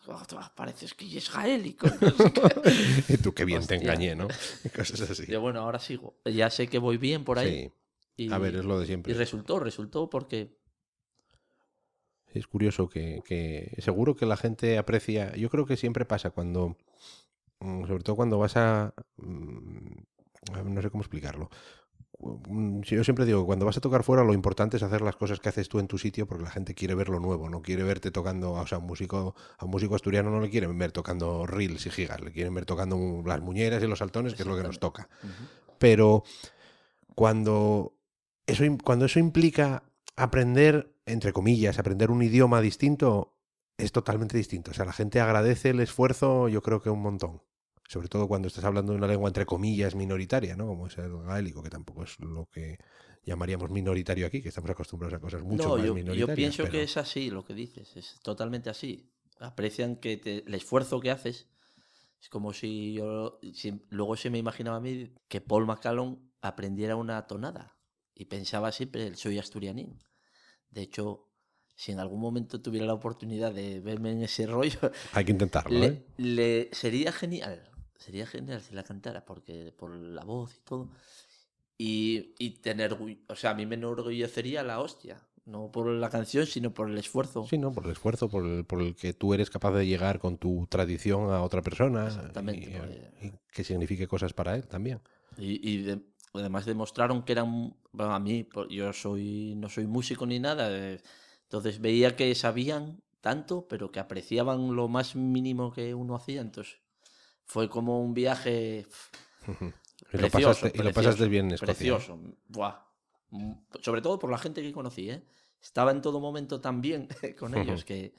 pareces que es gaélico. y tú qué bien te engañé, ¿no? cosas así. Yo, bueno, ahora sigo. Ya sé que voy bien por ahí. Sí. Y, a ver, es lo de siempre. Y resultó, resultó porque... Es curioso que, que seguro que la gente aprecia, yo creo que siempre pasa cuando, mm, sobre todo cuando vas a, mm, no sé cómo explicarlo, yo siempre digo que cuando vas a tocar fuera lo importante es hacer las cosas que haces tú en tu sitio porque la gente quiere ver lo nuevo, no quiere verte tocando, o sea, un músico, a un músico asturiano no le quieren ver tocando reels y gigas, le quieren ver tocando las muñeras y los saltones, que es lo que nos toca. Pero cuando eso, cuando eso implica aprender, entre comillas, aprender un idioma distinto, es totalmente distinto. O sea, la gente agradece el esfuerzo, yo creo que un montón sobre todo cuando estás hablando de una lengua entre comillas minoritaria, ¿no? Como es el gaélico, que tampoco es lo que llamaríamos minoritario aquí, que estamos acostumbrados a cosas mucho más yo, minoritarias. Yo pienso que es así lo que dices, es totalmente así. Aprecian que el esfuerzo que haces es como si yo luego se me imaginaba a mí que Paul McCallum aprendiera una tonada y pensaba siempre soy asturianín. De hecho, si en algún momento tuviera la oportunidad de verme en ese rollo, hay que intentarlo. le ¿eh? sería genial sería genial si la cantara porque por la voz y todo. Y, y tener, o sea, a mí me enorgullecería la hostia. No por la canción, sino por el esfuerzo. Sí, no, por el esfuerzo, por el, que tú eres capaz de llegar con tu tradición a otra persona. Exactamente. que signifique cosas para él también. Y, además demostraron que eran, a mí, yo soy no soy músico ni nada, eh, entonces veía que sabían tanto, pero que apreciaban lo más mínimo que uno hacía, entonces fue como un viaje. y, precioso, lo pasaste, bien en Escocia. Precioso. Mm, sobre todo por la gente que conocí, ¿eh? Estaba en todo momento tan bien con ellos que,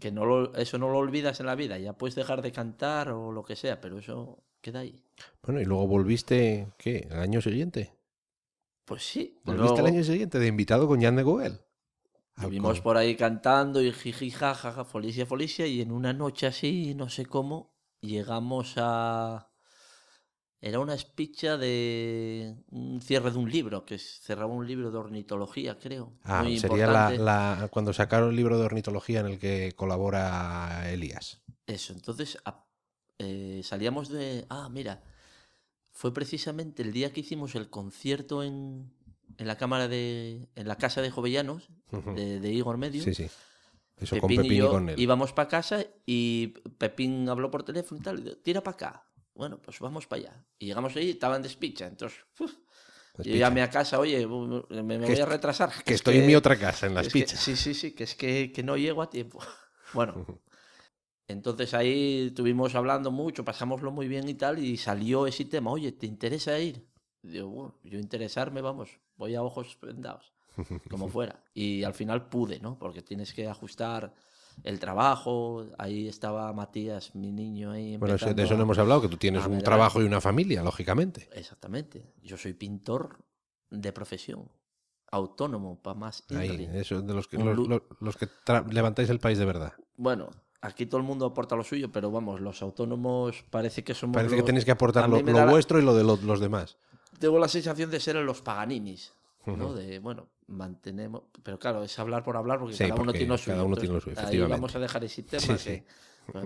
que no eso no lo olvidas en la vida. Ya puedes dejar de cantar o lo que sea, pero eso queda ahí. Bueno, y luego volviste, ¿qué? ¿Al año siguiente? Pues sí. Volviste al año siguiente de invitado con Jan de Goel. Vivimos por ahí cantando y jijija, jaja, folicia, folicia, y en una noche así, no sé cómo, llegamos a... Era una espicha de un cierre de un libro, que cerraba un libro de ornitología, creo. Ah, sería la, cuando sacaron el libro de ornitología en el que colabora Elías. Eso, entonces eh, salíamos de... Ah, mira, fue precisamente el día que hicimos el concierto en, en la cámara de. en la casa de Jovellanos, de, Igor Medio. Sí, sí. Pepín y, yo Íbamos para casa y Pepín habló por teléfono y tal, y dijo, tira para acá. Bueno, pues vamos para allá. Y llegamos ahí y estaban despicha, entonces. yo llamé a casa, oye, me, voy a retrasar. Que, estoy en mi otra casa, en las pichas. sí, sí, sí, que es que, no llego a tiempo. Bueno, entonces ahí estuvimos hablando mucho, pasámoslo muy bien y tal, y salió ese tema, oye, ¿te interesa ir? yo interesarme, vamos, voy a ojos vendados, como fuera. Y al final pude, ¿no? Porque tienes que ajustar el trabajo, ahí estaba Matías, mi niño ahí. Bueno, de eso no hemos hablado, que tú tienes un trabajo y una familia, lógicamente. Exactamente. Yo soy pintor de profesión, autónomo, para más. Ahí, eso de los que, levantáis el país de verdad. Bueno, aquí todo el mundo aporta lo suyo, pero vamos, los autónomos parece que somos. Parece que tenéis que aportar lo, vuestro y lo de los demás tengo la sensación de ser en los paganinis, ¿no? De, bueno, mantenemos... Pero claro, es hablar por hablar porque cada uno tiene lo suyo. Cada uno tiene lo suyo, Ahí vamos a dejar ese tema que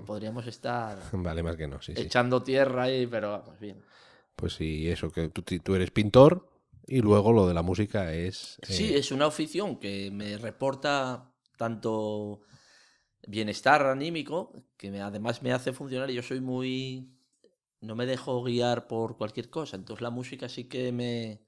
podríamos estar... Vale, más que no, Echando tierra ahí, pero vamos, bien. Pues sí, eso, que tú, eres pintor y luego lo de la música es... Sí, eh, es una afición que me reporta tanto bienestar anímico, que además me hace funcionar y yo soy muy no me dejo guiar por cualquier cosa. Entonces la música sí que me,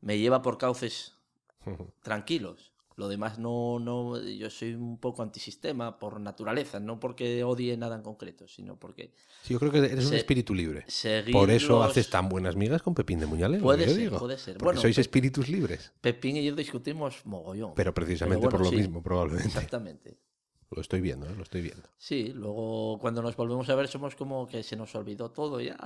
me lleva por cauces tranquilos. Lo demás no, no, yo soy un poco antisistema por naturaleza, no porque odie nada en concreto, sino porque... Sí, yo creo que eres un espíritu libre. Por eso haces tan buenas migas con Pepín de Muñales. Puede ser, digo, puede ser. Porque sois espíritus libres. Pepín y yo discutimos mogollón. Pero precisamente por lo mismo, probablemente. Exactamente. Lo estoy viendo, ¿eh? lo estoy viendo. Sí, luego cuando nos volvemos a ver somos como que se nos olvidó todo, ya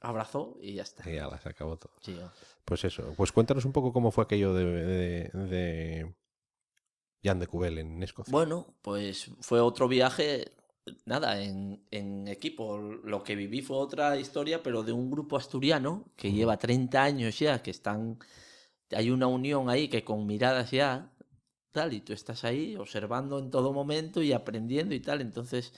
abrazó y ya está. Y ya las acabó todo. Sí, Pues eso, pues cuéntanos un poco cómo fue aquello de, de, de Jan de Cubel en Escocia. Bueno, pues fue otro viaje, nada, en, equipo. Lo que viví fue otra historia, pero de un grupo asturiano que lleva 30 años ya, que están... Hay una unión ahí que con miradas ya tal, y tú estás ahí observando en todo momento y aprendiendo y tal, entonces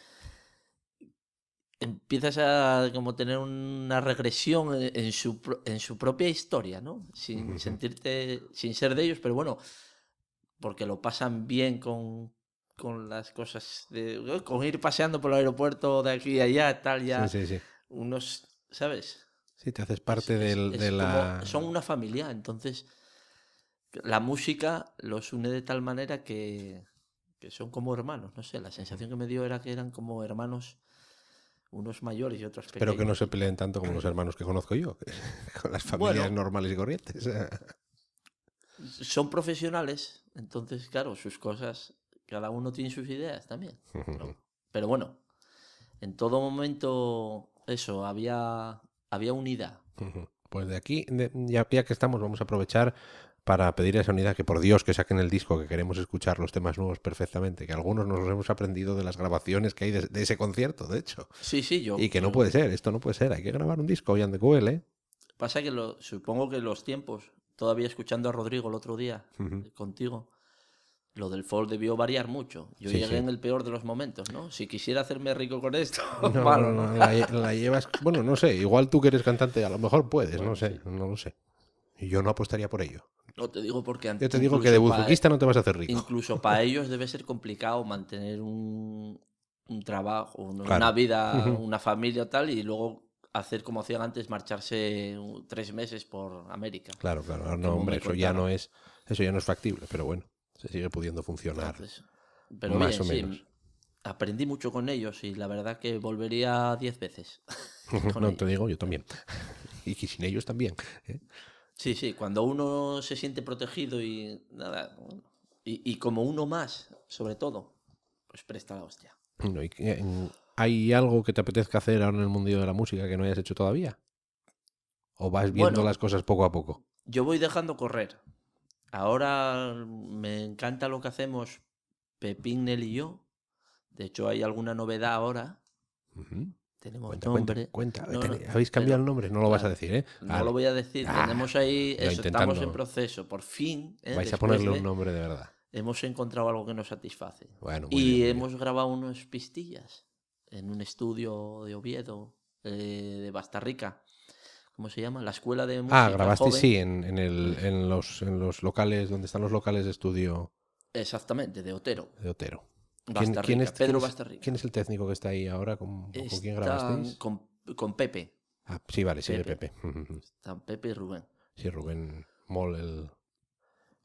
empiezas a como tener una regresión e, en, su, en su propia historia, ¿no? Sin sentirte, sin ser de ellos, pero bueno, porque lo pasan bien con, con las cosas, de, con ir paseando por el aeropuerto de aquí y allá, tal, ya, unos, ¿sabes? Sí, te haces parte del, de la... son una familia, entonces la música los une de tal manera que, son como hermanos. No sé, la sensación que me dio era que eran como hermanos, unos mayores y otros pequeños. Pero que no se peleen tanto como los hermanos que conozco yo, con las familias normales y corrientes. son profesionales, entonces, claro, sus cosas, cada uno tiene sus ideas también. Pero bueno, en todo momento, eso, había, había unidad. Pues de aquí, ya que estamos, vamos a aprovechar para pedir a esa unidad que por Dios que saquen el disco, que queremos escuchar los temas nuevos perfectamente, que algunos nos los hemos aprendido de las grabaciones que hay de, ese concierto, de hecho. Sí, sí, yo. Y que no puede ser, esto no puede ser, hay que grabar un disco hoy The Google, Pasa que lo, supongo que los tiempos, todavía escuchando a Rodrigo el otro día eh, contigo, lo del fall debió variar mucho. Yo llegué en el peor de los momentos, ¿no? Si quisiera hacerme rico con esto, No, la, llevas. Bueno, no sé. Igual tú que eres cantante, a lo mejor puedes, no sé, no lo sé. Y yo no apostaría por ello. No te digo porque Yo te digo que de buzuquista no te vas a hacer rico. Incluso para ellos debe ser complicado mantener un, trabajo, una vida, una familia tal, y luego hacer como hacían antes, marcharse tres meses por América. Claro, claro. hombre, eso ya no es, eso ya no es factible, pero bueno, se sigue pudiendo funcionar. pero más o menos. aprendí mucho con ellos y la verdad que volvería diez veces. no, te digo, yo también. y sin ellos también. ¿eh? Sí, sí, cuando uno se siente protegido y nada, y, como uno más, sobre todo, pues presta la hostia. ¿Hay algo que te apetezca hacer ahora en el mundillo de la música que no hayas hecho todavía? ¿O vas viendo las cosas poco a poco? Yo voy dejando correr. Ahora me encanta lo que hacemos Pepín, Nel y yo. De hecho, hay alguna novedad ahora. Tenemos cuenta, Cuenta, Habéis cambiado el nombre, no lo vas a decir, ¿eh? No lo voy a decir. Ah, Tenemos ahí, eso, estamos en proceso. Por fin. ¿eh? Vais a ponerle un nombre de verdad. Hemos encontrado algo que nos satisface. y hemos grabado unas pistillas en un estudio de Oviedo, eh, de de Rica. ¿Cómo se llama? La escuela de ah, música. Ah, grabaste, sí, en, los, en los locales, donde están los locales de estudio. Exactamente, de Otero. De Otero. ¿Quién, es, Pedro ¿quién es, el técnico que está ahí ahora? ¿Con, con quién grabasteis? Con, con Pepe. Ah, sí, vale, sí, Pepe. Pepe. Están Pepe y Rubén. Sí, Rubén Moll, el,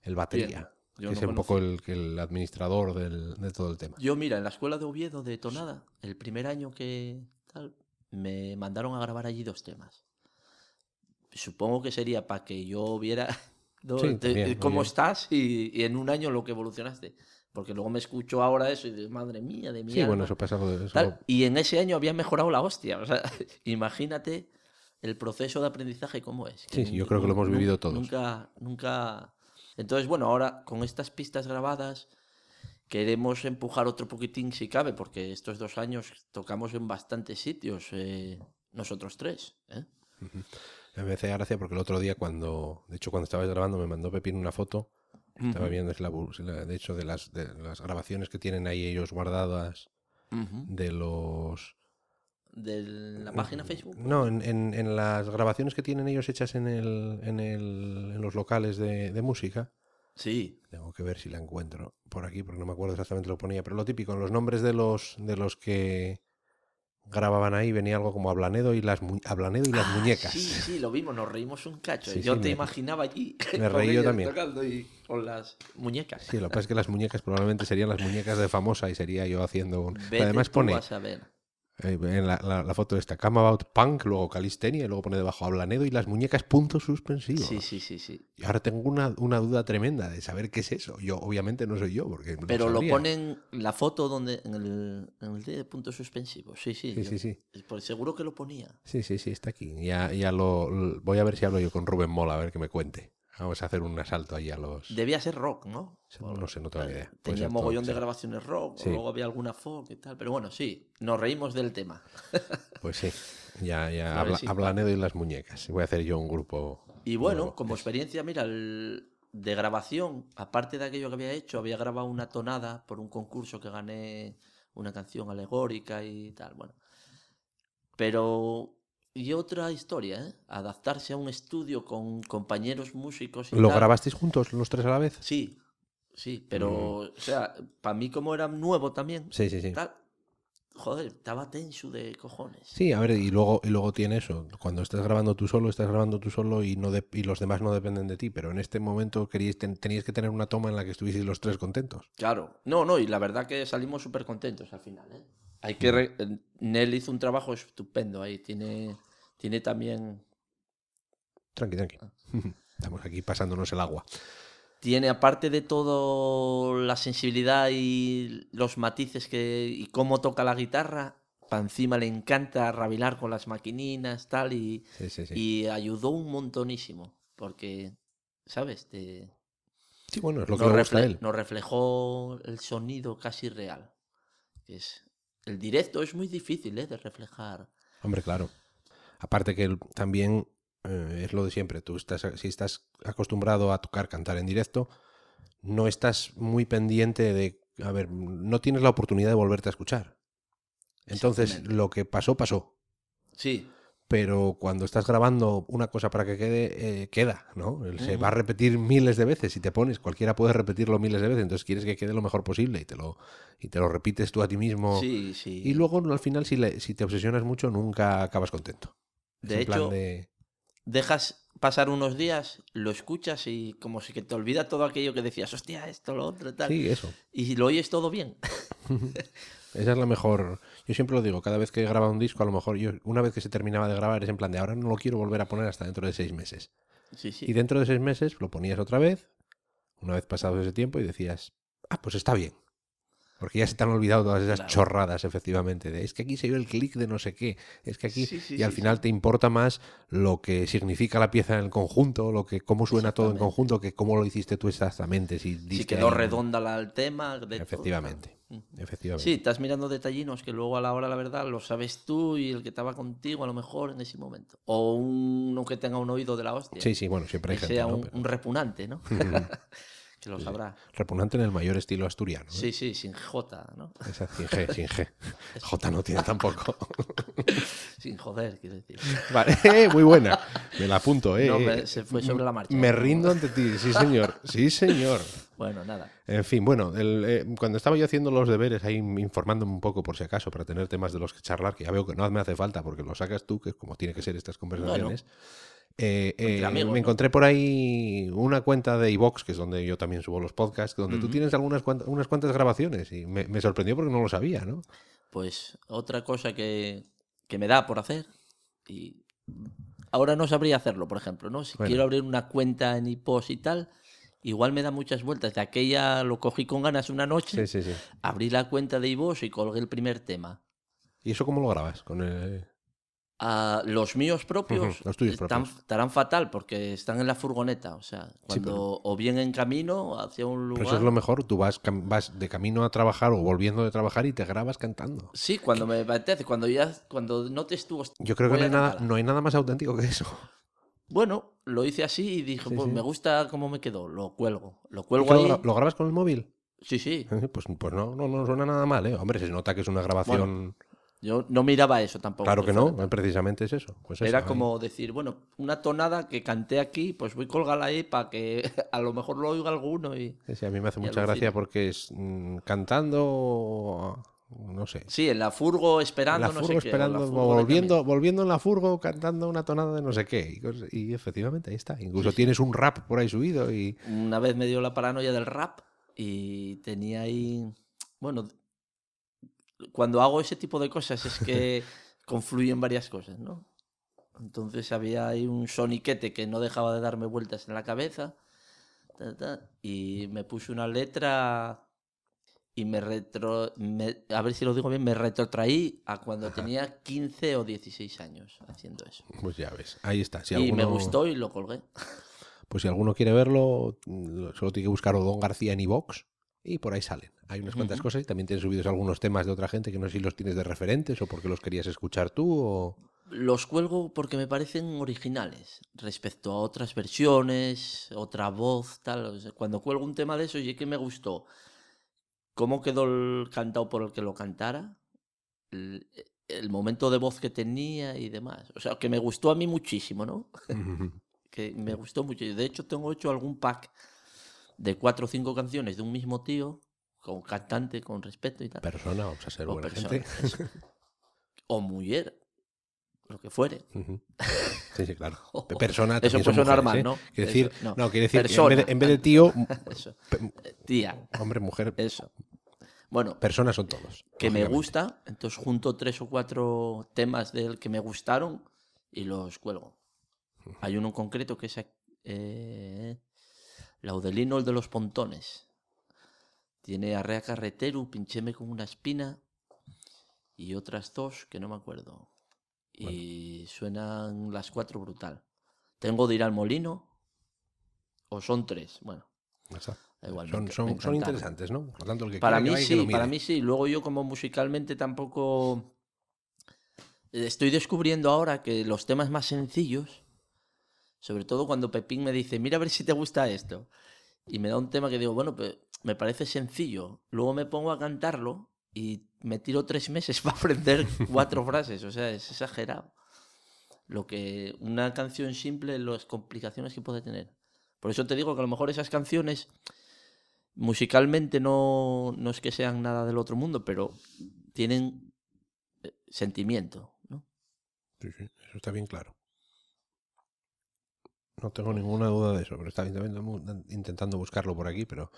el batería. que es un poco el, el administrador del, de todo el tema. Yo, mira, en la escuela de Oviedo de Tonada, el primer año que tal, me mandaron a grabar allí dos temas. Supongo que sería para que yo viera cómo estás y en un año lo que evolucionaste. Porque luego me escucho ahora eso y digo, madre mía, de mierda. Sí, bueno, eso Eso... y en ese año había mejorado la hostia. imagínate el proceso de aprendizaje cómo es. Sí, yo creo que lo hemos vivido todos. Nunca, nunca. Entonces, bueno, ahora con estas pistas grabadas queremos empujar otro poquitín si cabe, porque estos dos años tocamos en bastantes sitios, eh, nosotros tres. ¿eh? Me hace gracia porque el otro día cuando, de hecho cuando estabas grabando me mandó Pepín una foto estaba viendo, es la, de hecho, de las, de las grabaciones que tienen ahí ellos guardadas de los... ¿De la página Facebook? No, en, en, las grabaciones que tienen ellos hechas en, el, en, los locales de, música. Sí. Tengo que ver si la encuentro por aquí, porque no me acuerdo exactamente lo ponía, pero lo típico, en los nombres de los, de los que grababan ahí, venía algo como Ablanedo y las, y las ah, muñecas. Sí, sí, lo vimos, nos reímos un cacho. ¿eh? yo te imaginaba allí. Me reí yo también. Tocando y con las muñecas. Sí, lo que pasa es que las muñecas probablemente serían las muñecas de famosa y sería yo haciendo un. Además pone. Eh, en la, la, la, foto esta, Come About Punk, luego Calistenia, y luego pone debajo Hablanedo y las muñecas punto suspensivo Sí, sí, sí, Y ahora tengo una, duda tremenda de saber qué es eso. Yo, obviamente, no soy yo, porque. Pero lo ponen la foto donde en el, en de punto suspensivos. Sí, sí. Sí, sí, sí. seguro que lo ponía. Sí, sí, sí, está aquí. Ya, ya lo, voy a ver si hablo yo con Rubén Mola, a ver que me cuente. Vamos a hacer un asalto ahí a los. Debía ser rock, ¿no? No sé, no tengo idea. Tenía mogollón de grabaciones rock, luego había alguna folk y tal. Pero bueno, sí, nos reímos del tema. pues sí, ya, ya habla, de y las muñecas. Voy a hacer yo un grupo. Y bueno, como experiencia, mira, de grabación, aparte de aquello que había hecho, había grabado una tonada por un concurso que gané una canción alegórica y tal. Bueno, pero y otra historia, ¿eh? adaptarse a un estudio con compañeros músicos. Y ¿Lo grabasteis juntos los tres a la vez? Sí, sí, pero, mm. o sea, para mí como era nuevo también. Sí, sí, sí. joder, estaba tenso de cojones. Sí, a ver, y luego, y luego tiene eso. Cuando estás grabando tú solo, estás grabando tú solo y, no y los demás no dependen de ti. Pero en este momento queríais, teníais que tener una toma en la que estuvieseis los tres contentos. Claro. No, no, y la verdad que salimos súper contentos al final, ¿eh? Hay que mm. eh, Nel hizo un trabajo estupendo ahí, tiene... Tiene también. Tranqui, tranqui. Ah. Estamos aquí pasándonos el agua. Tiene, aparte de todo, la sensibilidad y los matices que, y cómo toca la guitarra, para encima le encanta rabilar con las maquininas, tal, y, y ayudó un montonísimo, porque, ¿sabes? Te, sí, bueno, es lo que nos, refle nos reflejó el sonido casi real. Es, el directo es muy difícil ¿eh? de reflejar. Hombre, claro. Aparte que también eh, es lo de siempre, tú estás, si estás acostumbrado a tocar, cantar en directo, no estás muy pendiente de, a ver, no tienes la oportunidad de volverte a escuchar. Entonces, lo que pasó, pasó. Sí. Pero cuando estás grabando una cosa para que quede, eh, queda, ¿no? Se va a repetir miles de veces si te pones. Cualquiera puede repetirlo miles de veces. Entonces quieres que quede lo mejor posible y te lo, y te lo repites tú a ti mismo. Sí, sí. Y luego, al final, si te obsesionas mucho, nunca acabas contento. De hecho, dejas pasar unos días, lo escuchas y como si que te olvida todo aquello que decías, hostia, esto, lo otro, tal. Sí, eso. Y lo oyes todo bien. Esa es la mejor. Yo siempre lo digo, cada vez que grabado un disco, a lo mejor yo, una vez que se terminaba de grabar, es en plan de ahora no lo quiero volver a poner hasta dentro de seis meses. Y dentro de seis meses lo ponías otra vez, una vez pasado ese tiempo, y decías, ah, pues está bien. Porque ya se te han olvidado todas esas chorradas, efectivamente, de es que aquí se dio el clic de no sé qué, es que aquí, y al final te importa más lo que significa la pieza en el conjunto, lo que cómo suena todo en conjunto, que cómo lo hiciste tú exactamente. Si, quedó redonda la, el tema. efectivamente, efectivamente. Sí, estás mirando detallinos que luego a la hora, la verdad, lo sabes tú y el que estaba contigo a lo mejor en ese momento. O uno que tenga un oído de la hostia. Sí, sí, bueno, siempre hay que sea un, un repugnante, ¿no? lo sabrá. Repugnante en el mayor estilo asturiano. ¿eh? Sí, sí, sin J, ¿no? exacto sin G, sin G. J no tiene tampoco. sin joder, quiero decir. Vale, eh, muy buena. Me la apunto, ¿eh? No, se fue sobre la marcha. Me rindo ante ti, sí, señor. Sí, señor. Bueno, nada. En fin, bueno, eh, cuando estaba yo haciendo los deberes, ahí informándome un poco por si acaso, para tener temas de los que charlar, que ya veo que no me hace falta porque lo sacas tú, que es como tiene que ser estas conversaciones. Eh, eh, me encontré por ahí una cuenta de iVox, que es donde yo también subo los podcasts, donde tú tienes algunas unas cuantas grabaciones y me, sorprendió porque no lo sabía, ¿no? Pues otra cosa que, me da por hacer y ahora no sabría hacerlo, por ejemplo, ¿no? Si quiero abrir una cuenta en iPos y tal, igual me da muchas vueltas. De aquella lo cogí con ganas una noche, sí, abrí la cuenta de iVox y colgué el primer tema. ¿Y eso cómo lo grabas? Con los míos propios, estarán fatal porque están en la furgoneta, o sea, cuando, o bien en camino hacia un lugar. Pero eso es lo mejor, tú vas, vas de camino a trabajar o volviendo de trabajar y te grabas cantando. Sí, cuando me cuando ya, cuando no te estuvo. Yo creo que no hay, nada, no hay nada más auténtico que eso. Bueno, lo hice así y dije, pues me gusta cómo me quedó, lo cuelgo, lo cuelgo ahí. Lo, grabas con el móvil? Sí, sí. Eh, pues, pues no, no, suena nada mal, ¿eh? Hombre, se nota que es una grabación. Yo no miraba eso tampoco. Claro que no, precisamente eh, es eso. Pues Era como decir, bueno, una tonada que canté aquí, pues voy a colgarla ahí para que a lo mejor lo oiga alguno. Y, sí, a mí me hace mucha gracia porque es mm, cantando, no sé. Sí, en la furgo esperando, no sé qué, volviendo, volviendo en la furgo cantando una tonada de no sé qué. Y, efectivamente ahí está. Incluso tienes un rap por ahí subido. y Una vez me dio la paranoia del rap y tenía ahí, bueno cuando hago ese tipo de cosas es que confluyen varias cosas, ¿no? Entonces había ahí un soniquete que no dejaba de darme vueltas en la cabeza y me puse una letra y me retro... a ver si lo digo bien, me retrotraí a cuando tenía 15 o 16 años haciendo eso. Pues ya ves, ahí está. Si y me gustó y lo colgué. Pues si alguno quiere verlo, mm, solo tiene que buscar Don García en iVox y por ahí salen. Hay unas cuantas cosas y también tienes subidos algunos temas de otra gente que no sé si los tienes de referentes o porque los querías escuchar tú o... Los cuelgo porque me parecen originales respecto a otras versiones, otra voz, tal. cuando cuelgo un tema de eso, y es que me gustó cómo quedó el cantado por el que lo cantara, el, eh, el, momento de voz que tenía y demás. O sea, que me gustó a mí muchísimo, ¿no? que me gustó mucho. De hecho, tengo hecho algún pack de cuatro o cinco canciones de un mismo tío, con cantante, con respeto y tal. Persona, o sea, ser o buena gente. o mujer, lo que fuere. Sí, sí, claro. De persona Eso puede sonar mal, ¿eh? ¿no? Quiere decir, no. quiere decir, En, vez de, tío, tía. Hombre, mujer. Eso. Bueno, personas son todos. Que me gusta, entonces junto tres o cuatro temas del que me gustaron y los cuelgo. Hay uno en concreto que es eh, Laudelino el de los pontones. Tiene Arrea Carreteru, Pincheme con una espina y otras dos que no me acuerdo. Y suenan las cuatro brutal. Tengo de ir al molino o son tres. Bueno. Igual, son, interesantes, ¿no? Por tanto, para mí sí, para mí sí. Luego yo como musicalmente tampoco... Eh, estoy descubriendo ahora que los temas más sencillos sobre todo cuando Pepín me dice, mira a ver si te gusta esto. Y me da un tema que digo, bueno, pues me parece sencillo. Luego me pongo a cantarlo y me tiro tres meses para aprender cuatro frases. O sea, es exagerado. Lo que una canción simple, las complicaciones que puede tener. Por eso te digo que a lo mejor esas canciones musicalmente no, no es que sean nada del otro mundo, pero tienen eh, sentimiento. ¿no? Sí, sí, eso está bien claro. No tengo ninguna duda de eso, pero estaba intentando buscarlo por aquí, pero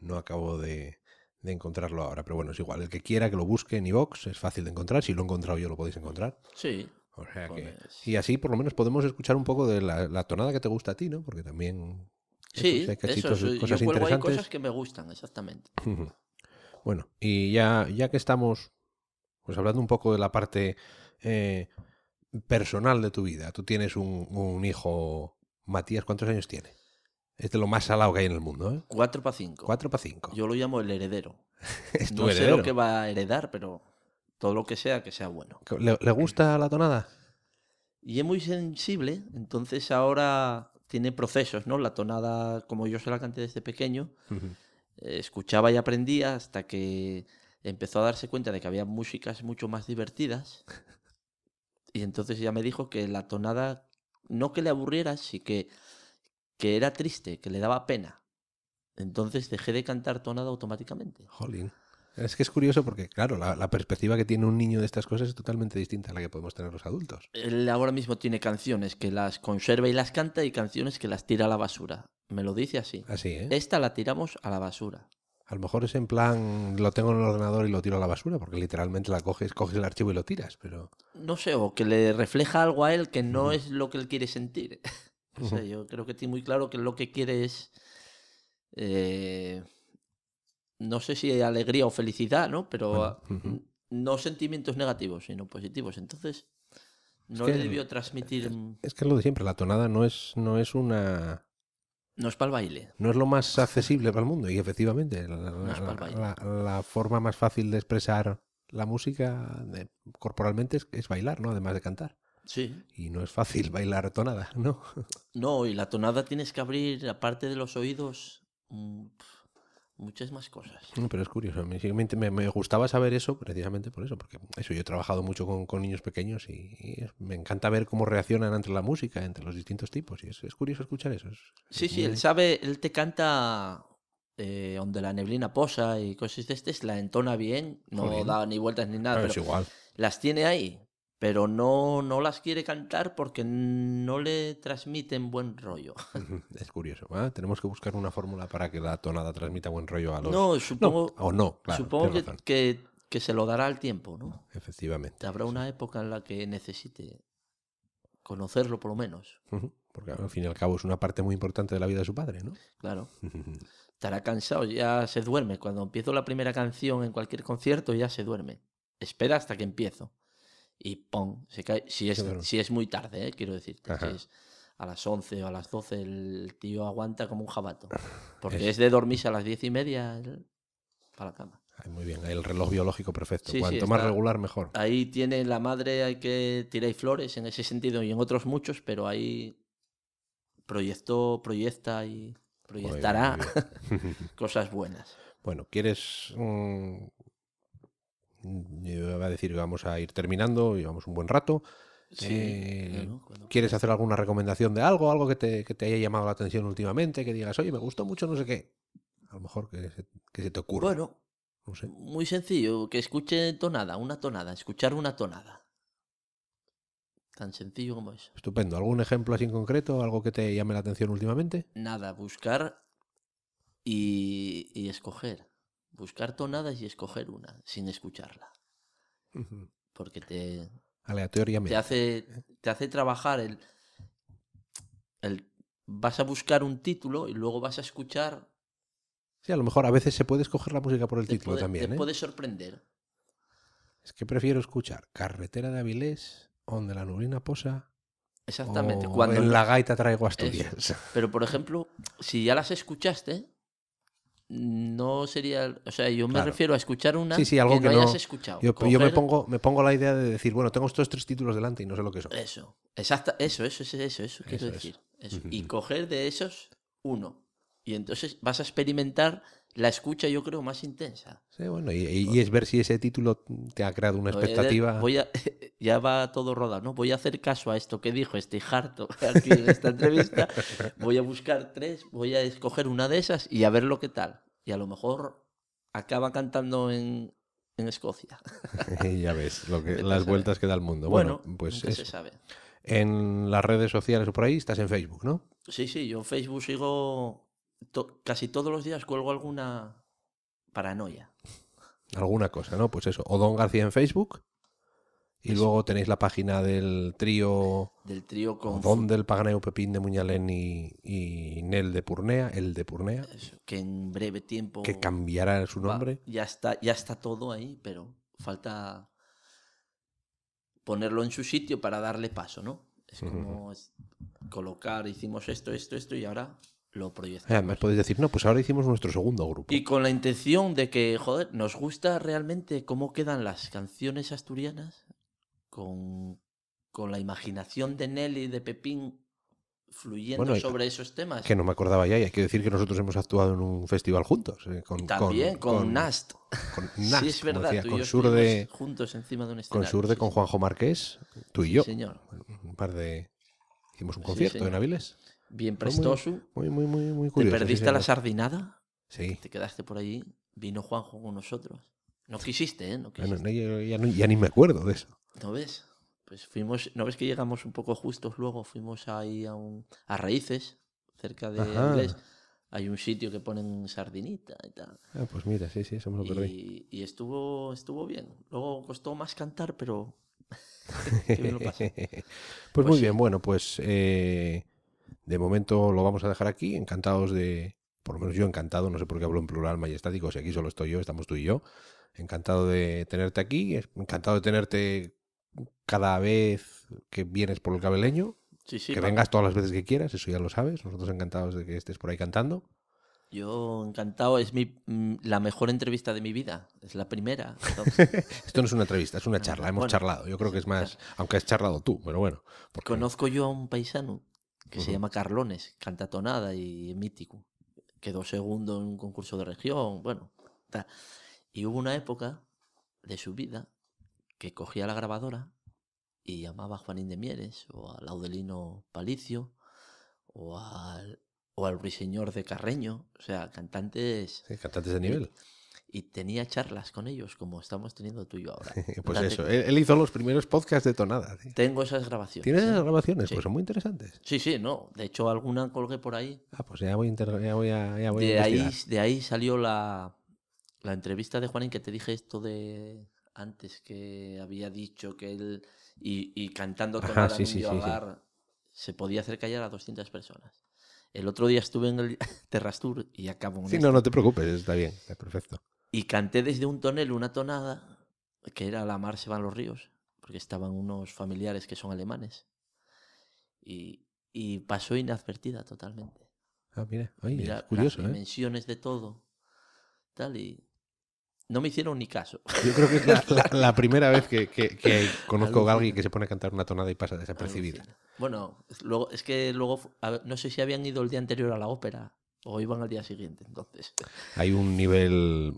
no acabo de, encontrarlo ahora. Pero bueno, es igual. El que quiera que lo busque en iVox es fácil de encontrar. Si lo he encontrado yo, lo podéis encontrar. Sí. O sea que. Y así, por lo menos, podemos escuchar un poco de la, tonada que te gusta a ti, ¿no? Porque también. Sí, cosas interesantes. Hay cosas que me gustan, exactamente. bueno, y ya, ya que estamos pues hablando un poco de la parte eh, personal de tu vida. Tú tienes un hijo Matías, ¿cuántos años tiene? Es de lo más salado que hay en el mundo, ¿eh? 4 para 5. Cuatro para cinco. Yo lo llamo el heredero. es tu heredero. lo que va a heredar, pero todo lo que sea, que sea bueno. ¿Le, gusta la tonada? Y es muy sensible, entonces ahora tiene procesos, ¿no? La tonada, como yo se la canté desde pequeño, eh, escuchaba y aprendía hasta que empezó a darse cuenta de que había músicas mucho más divertidas. Y entonces ya me dijo que la tonada no que le aburriera, sí que, que era triste, que le daba pena. Entonces dejé de cantar tonada automáticamente. Jolín. Es que es curioso porque, claro, la, perspectiva que tiene un niño de estas cosas es totalmente distinta a la que podemos tener los adultos. Él ahora mismo tiene canciones que las conserva y las canta y canciones que las tira a la basura. Me lo dice así. Así, ¿eh? Esta la tiramos a la basura. A lo mejor es en plan, lo tengo en el ordenador y lo tiro a la basura, porque literalmente la coges, coges el archivo y lo tiras, pero... No sé, o que le refleja algo a él que no es lo que él quiere sentir. o sea, yo creo que tiene muy claro que lo que quiere es... Eh, no sé si alegría o felicidad, ¿no? Pero ah, no sentimientos negativos, sino positivos. Entonces, no le debió transmitir... Es que es lo de siempre, la tonada no es, no es una no es para el baile. No es lo más accesible para el mundo. Y efectivamente, la, forma más fácil de expresar la música corporalmente es, bailar, ¿no? Además de cantar. Sí. Y no es fácil bailar tonada, ¿no? No, y la tonada tienes que abrir, aparte de los oídos, mm, muchas más cosas. Pero es curioso, me, gustaba saber eso precisamente por eso, porque eso yo he trabajado mucho con, niños pequeños y, me encanta ver cómo reaccionan entre la música, entre los distintos tipos, y es, curioso escuchar eso. sí, sí, él sabe, él te canta eh, donde la neblina posa y cosas de este, la entona bien, no da ni vueltas ni nada. Pero es igual. Las tiene ahí, pero no, no las quiere cantar porque no le transmiten buen rollo. Es curioso. ¿eh? Tenemos que buscar una fórmula para que la tonada transmita buen rollo a los... No, supongo, o no, supongo que, se lo dará al tiempo, ¿no? Efectivamente. Habrá una época en la que necesite conocerlo por lo menos. Porque al fin y al cabo es una parte muy importante de la vida de su padre, ¿no? Claro. Estará cansado, ya se duerme. Cuando empiezo la primera canción en cualquier concierto ya se duerme. Espera hasta que empiezo y ¡pum! Si es, si es muy tarde, ¿eh? quiero decirte. Si es a las 11 o a las 12 el tío aguanta como un jabato. Porque es, de dormirse a las 10 y media para la cama. muy bien, el reloj biológico perfecto. Cuanto más regular, mejor. Ahí tiene la madre, hay que tirar flores en ese sentido y en otros muchos, pero ahí proyecto proyecta y proyectará cosas buenas. Bueno, ¿quieres mm, iba eh, a decir vamos a ir terminando, llevamos un buen rato. Eh, ¿Quieres hacer alguna recomendación de algo? ¿Algo que te, haya llamado la atención últimamente? Que digas, oye, me gustó mucho, no sé qué. A lo mejor que se, te ocurra. Bueno, muy sencillo, que escuche tonada, una tonada, escuchar una tonada. Tan sencillo como eso. Estupendo. ¿Algún ejemplo así en concreto? ¿Algo que te llame la atención últimamente? Nada, buscar y escoger buscar tonadas y escoger una sin escucharla. Porque te. Aleatoriamente. Te hace, ¿eh? te hace trabajar el, el. Vas a buscar un título y luego vas a escuchar. Sí, a lo mejor a veces se puede escoger la música por el título también. Te ¿eh? puede sorprender. Es que prefiero escuchar Carretera de Avilés, Donde la Nurina posa. Exactamente. cuando en la gaita traigo Asturias. Pero por ejemplo, si ya las escuchaste, no sería, o sea, yo me refiero a escuchar una algo que, no, hayas escuchado. Yo, me pongo me pongo la idea de decir, bueno, tengo estos tres títulos delante y no sé lo que son. Eso, exacta, eso, eso, eso, eso, eso quiero decir. Eso. Y coger de esos uno. Y entonces vas a experimentar la escucha, yo creo, más intensa. Sí, bueno, y, es ver si ese título te ha creado una eh, expectativa. Eh, ya va todo rodado, ¿no? Voy a hacer caso a esto que dijo este harto aquí en esta entrevista. Voy a buscar tres, voy a escoger una de esas y a ver lo que tal. Y a lo mejor acaba cantando en, Escocia. ya ves, lo que, las vueltas que da el mundo. Bueno, pues se sabe. En las redes sociales o por ahí estás en Facebook, ¿no? Sí, sí, yo en Facebook sigo casi todos los días cuelgo alguna paranoia. Alguna cosa, ¿no? Pues eso. O Don García en Facebook. Y luego tenéis la página del trío. Del trío con. Don del Paganeo Pepín de Muñalén y, y, Nel de Purnea, el de Purnea. que en breve tiempo. Que cambiará su nombre. ya, está, ya está todo ahí, pero falta ponerlo en su sitio para darle paso, ¿no? Es como colocar, hicimos esto, esto, esto y ahora lo Además eh, podéis decir, no, pues ahora hicimos nuestro segundo grupo. Y con la intención de que, joder, nos gusta realmente cómo quedan las canciones asturianas con, la imaginación de Nelly y de Pepín fluyendo sobre esos temas. Que no me acordaba ya, y hay que decir que nosotros hemos actuado en un festival juntos. Eh, con, También, con, Nast. Con Nast, con Surde, juntos encima de un Con Surde, con Juanjo Marqués, tú y yo. un par de... Hicimos un concierto en Avilés bien prestoso. Muy, muy, muy, muy curioso. ¿Te perdiste la sardinada? Sí. Te quedaste por allí. Vino Juanjo con nosotros. No quisiste, ¿eh? No quisiste. ya, ni me acuerdo de eso. ¿No ves? Pues fuimos, ¿no ves que llegamos un poco justos luego? Fuimos ahí a, a Raíces, cerca de Inglés. Hay un sitio que ponen sardinita y tal. Ah, pues mira, sí, sí, eso me lo Y, y estuvo, estuvo bien. Luego costó más cantar, pero pues, pues, muy pues bien, bueno, pues eh, de momento lo vamos a dejar aquí, encantados de, por lo menos yo encantado, no sé por qué hablo en plural majestático, si aquí solo estoy yo, estamos tú y yo, encantado de tenerte aquí, encantado de tenerte cada vez que vienes por el cabeleño, que vengas todas las veces que quieras, eso ya lo sabes, nosotros encantados de que estés por ahí cantando. Yo encantado, es mi, mm, la mejor entrevista de mi vida, es la primera. Esto no es una entrevista, es una ah, charla, hemos charlado, yo creo que es más, aunque has charlado tú, pero bueno. Conozco yo a un paisano que se llama Carlones, tonada y mítico. Quedó segundo en un concurso de región, bueno. Y hubo una época de su vida que cogía la grabadora y llamaba a Juanín de Mieres o al Laudelino Palicio o al, o al Ruiseñor de Carreño, o sea, cantantes... cantantes de nivel y tenía charlas con ellos, como estamos teniendo tú y yo ahora. pues eso, él, hizo los primeros podcasts de Tonada. Tengo esas grabaciones. ¿Tienes esas grabaciones? Pues son muy interesantes. Sí, sí, no. De hecho, alguna colgué por ahí. Ah, pues ya voy, voy a, ya voy de ahí, de ahí salió la, entrevista de Juanín que te dije esto de antes que había dicho que él y, cantando con el se podía hacer callar a 200 personas. El otro día estuve en el Terrastur y acabo. Sí, no, no te preocupes, está bien, perfecto. Y canté desde un tonel una tonada, que era La mar se van los ríos, porque estaban unos familiares que son alemanes. Y, pasó inadvertida totalmente. Ah, mira, curioso, las ¿eh? dimensiones de todo. Tal y no me hicieron ni caso. Yo creo que es la, primera vez que, conozco a alguien que se pone a cantar una tonada y pasa desapercibida. Bueno, luego, es que luego, no sé si habían ido el día anterior a la ópera o iban al día siguiente, entonces. Hay un nivel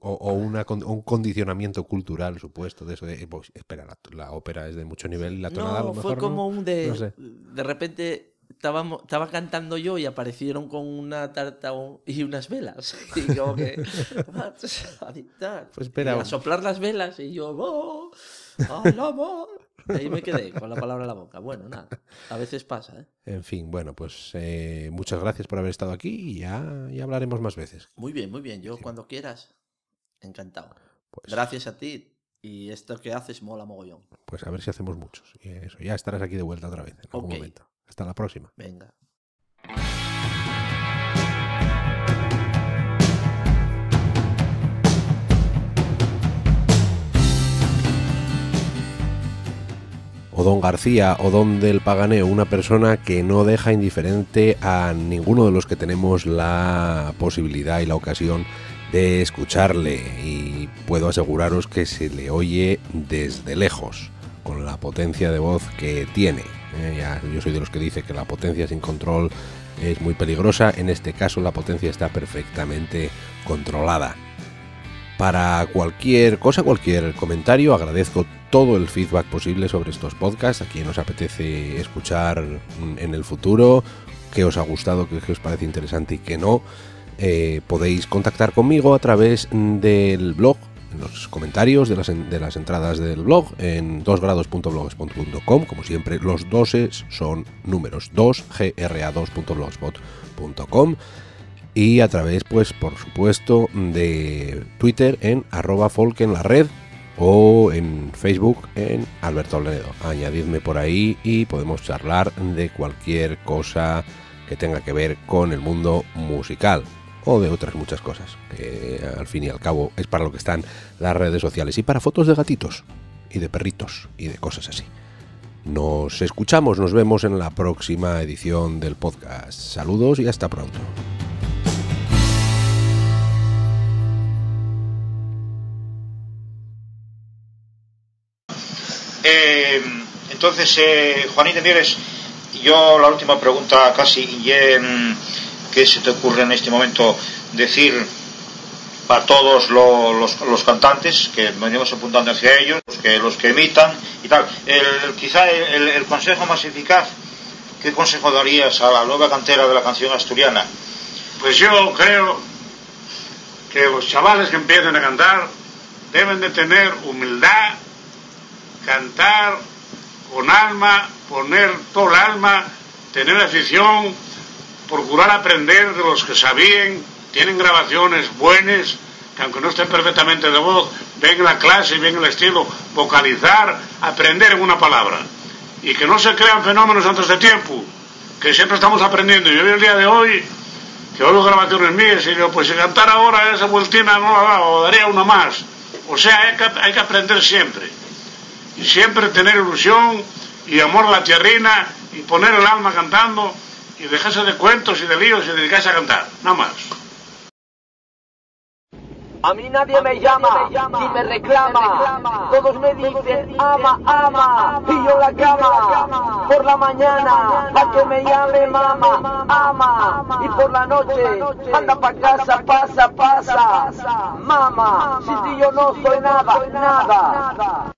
o, una, un condicionamiento cultural, supuesto, de eso. Pues, espera, la, ópera es de mucho nivel la tonada no, a lo mejor fue como un de... De repente estábamos, estaba cantando yo y aparecieron con una tarta y unas velas. Y como que... Pues a soplar las velas y yo... Oh, amor! ahí me quedé con la palabra en la boca. Bueno, nada, a veces pasa. ¿eh? En fin, bueno, pues eh, muchas gracias por haber estado aquí y ya, hablaremos más veces. Muy bien, muy bien. Yo cuando quieras, encantado. Pues gracias a ti. Y esto que haces mola mogollón. Pues a ver si hacemos muchos. Y eso, ya estarás aquí de vuelta otra vez en algún momento. Hasta la próxima. Venga. don García o don del Paganeo, una persona que no deja indiferente a ninguno de los que tenemos la posibilidad y la ocasión de escucharle y puedo aseguraros que se le oye desde lejos con la potencia de voz que tiene. ¿eh? yo soy de los que dice que la potencia sin control es muy peligrosa, en este caso la potencia está perfectamente controlada. Para cualquier cosa, cualquier comentario, agradezco todo el feedback posible sobre estos podcasts, a quien os apetece escuchar mm, en el futuro, que os ha gustado, que os parece interesante y que no. Eh, podéis contactar conmigo a través del blog, en los comentarios de las, de las entradas del blog, en dosgrados.blogspot.com. Como siempre, los doses son números 2, gra2.blogspot.com y a través, pues, por supuesto, de Twitter en arroba folk en la red o en Facebook en Alberto Olmedo. Añadidme por ahí y podemos charlar de cualquier cosa que tenga que ver con el mundo musical o de otras muchas cosas, que al fin y al cabo es para lo que están las redes sociales y para fotos de gatitos y de perritos y de cosas así. Nos escuchamos, nos vemos en la próxima edición del podcast. Saludos y hasta pronto. Eh, entonces, eh, Juanita Mieres, yo la última pregunta casi, em, ¿qué se te ocurre en este momento decir para todos los, los, cantantes que venimos apuntando hacia ellos, los que, los que emitan y tal? El, quizá el, el consejo más eficaz, ¿qué consejo darías a la nueva cantera de la canción asturiana? Pues yo creo que los chavales que empiecen a cantar deben de tener humildad cantar con alma, poner todo el alma, tener afición, procurar aprender de los que sabían, tienen grabaciones buenas, que aunque no estén perfectamente de voz, ven la clase, ven el estilo, vocalizar, aprender en una palabra. Y que no se crean fenómenos antes de tiempo, que siempre estamos aprendiendo. Yo el día de hoy, que oigo grabaciones míos, y yo, pues si cantara ahora esa vueltina no la daría una más. O sea, hay que aprender siempre y siempre tener ilusión y amor la tierrina y poner el alma cantando y dejarse de cuentos y de líos y dedicarse a cantar, nada más. A mí nadie, me, llama, me ni me reclama. Todos me dicen, ama, ama, y yo la cama. Por la mañana, para que me llame mama, ama, Y por la noche, anda para casa, pasa, pasa, Mama, si yo no soy nada, nada.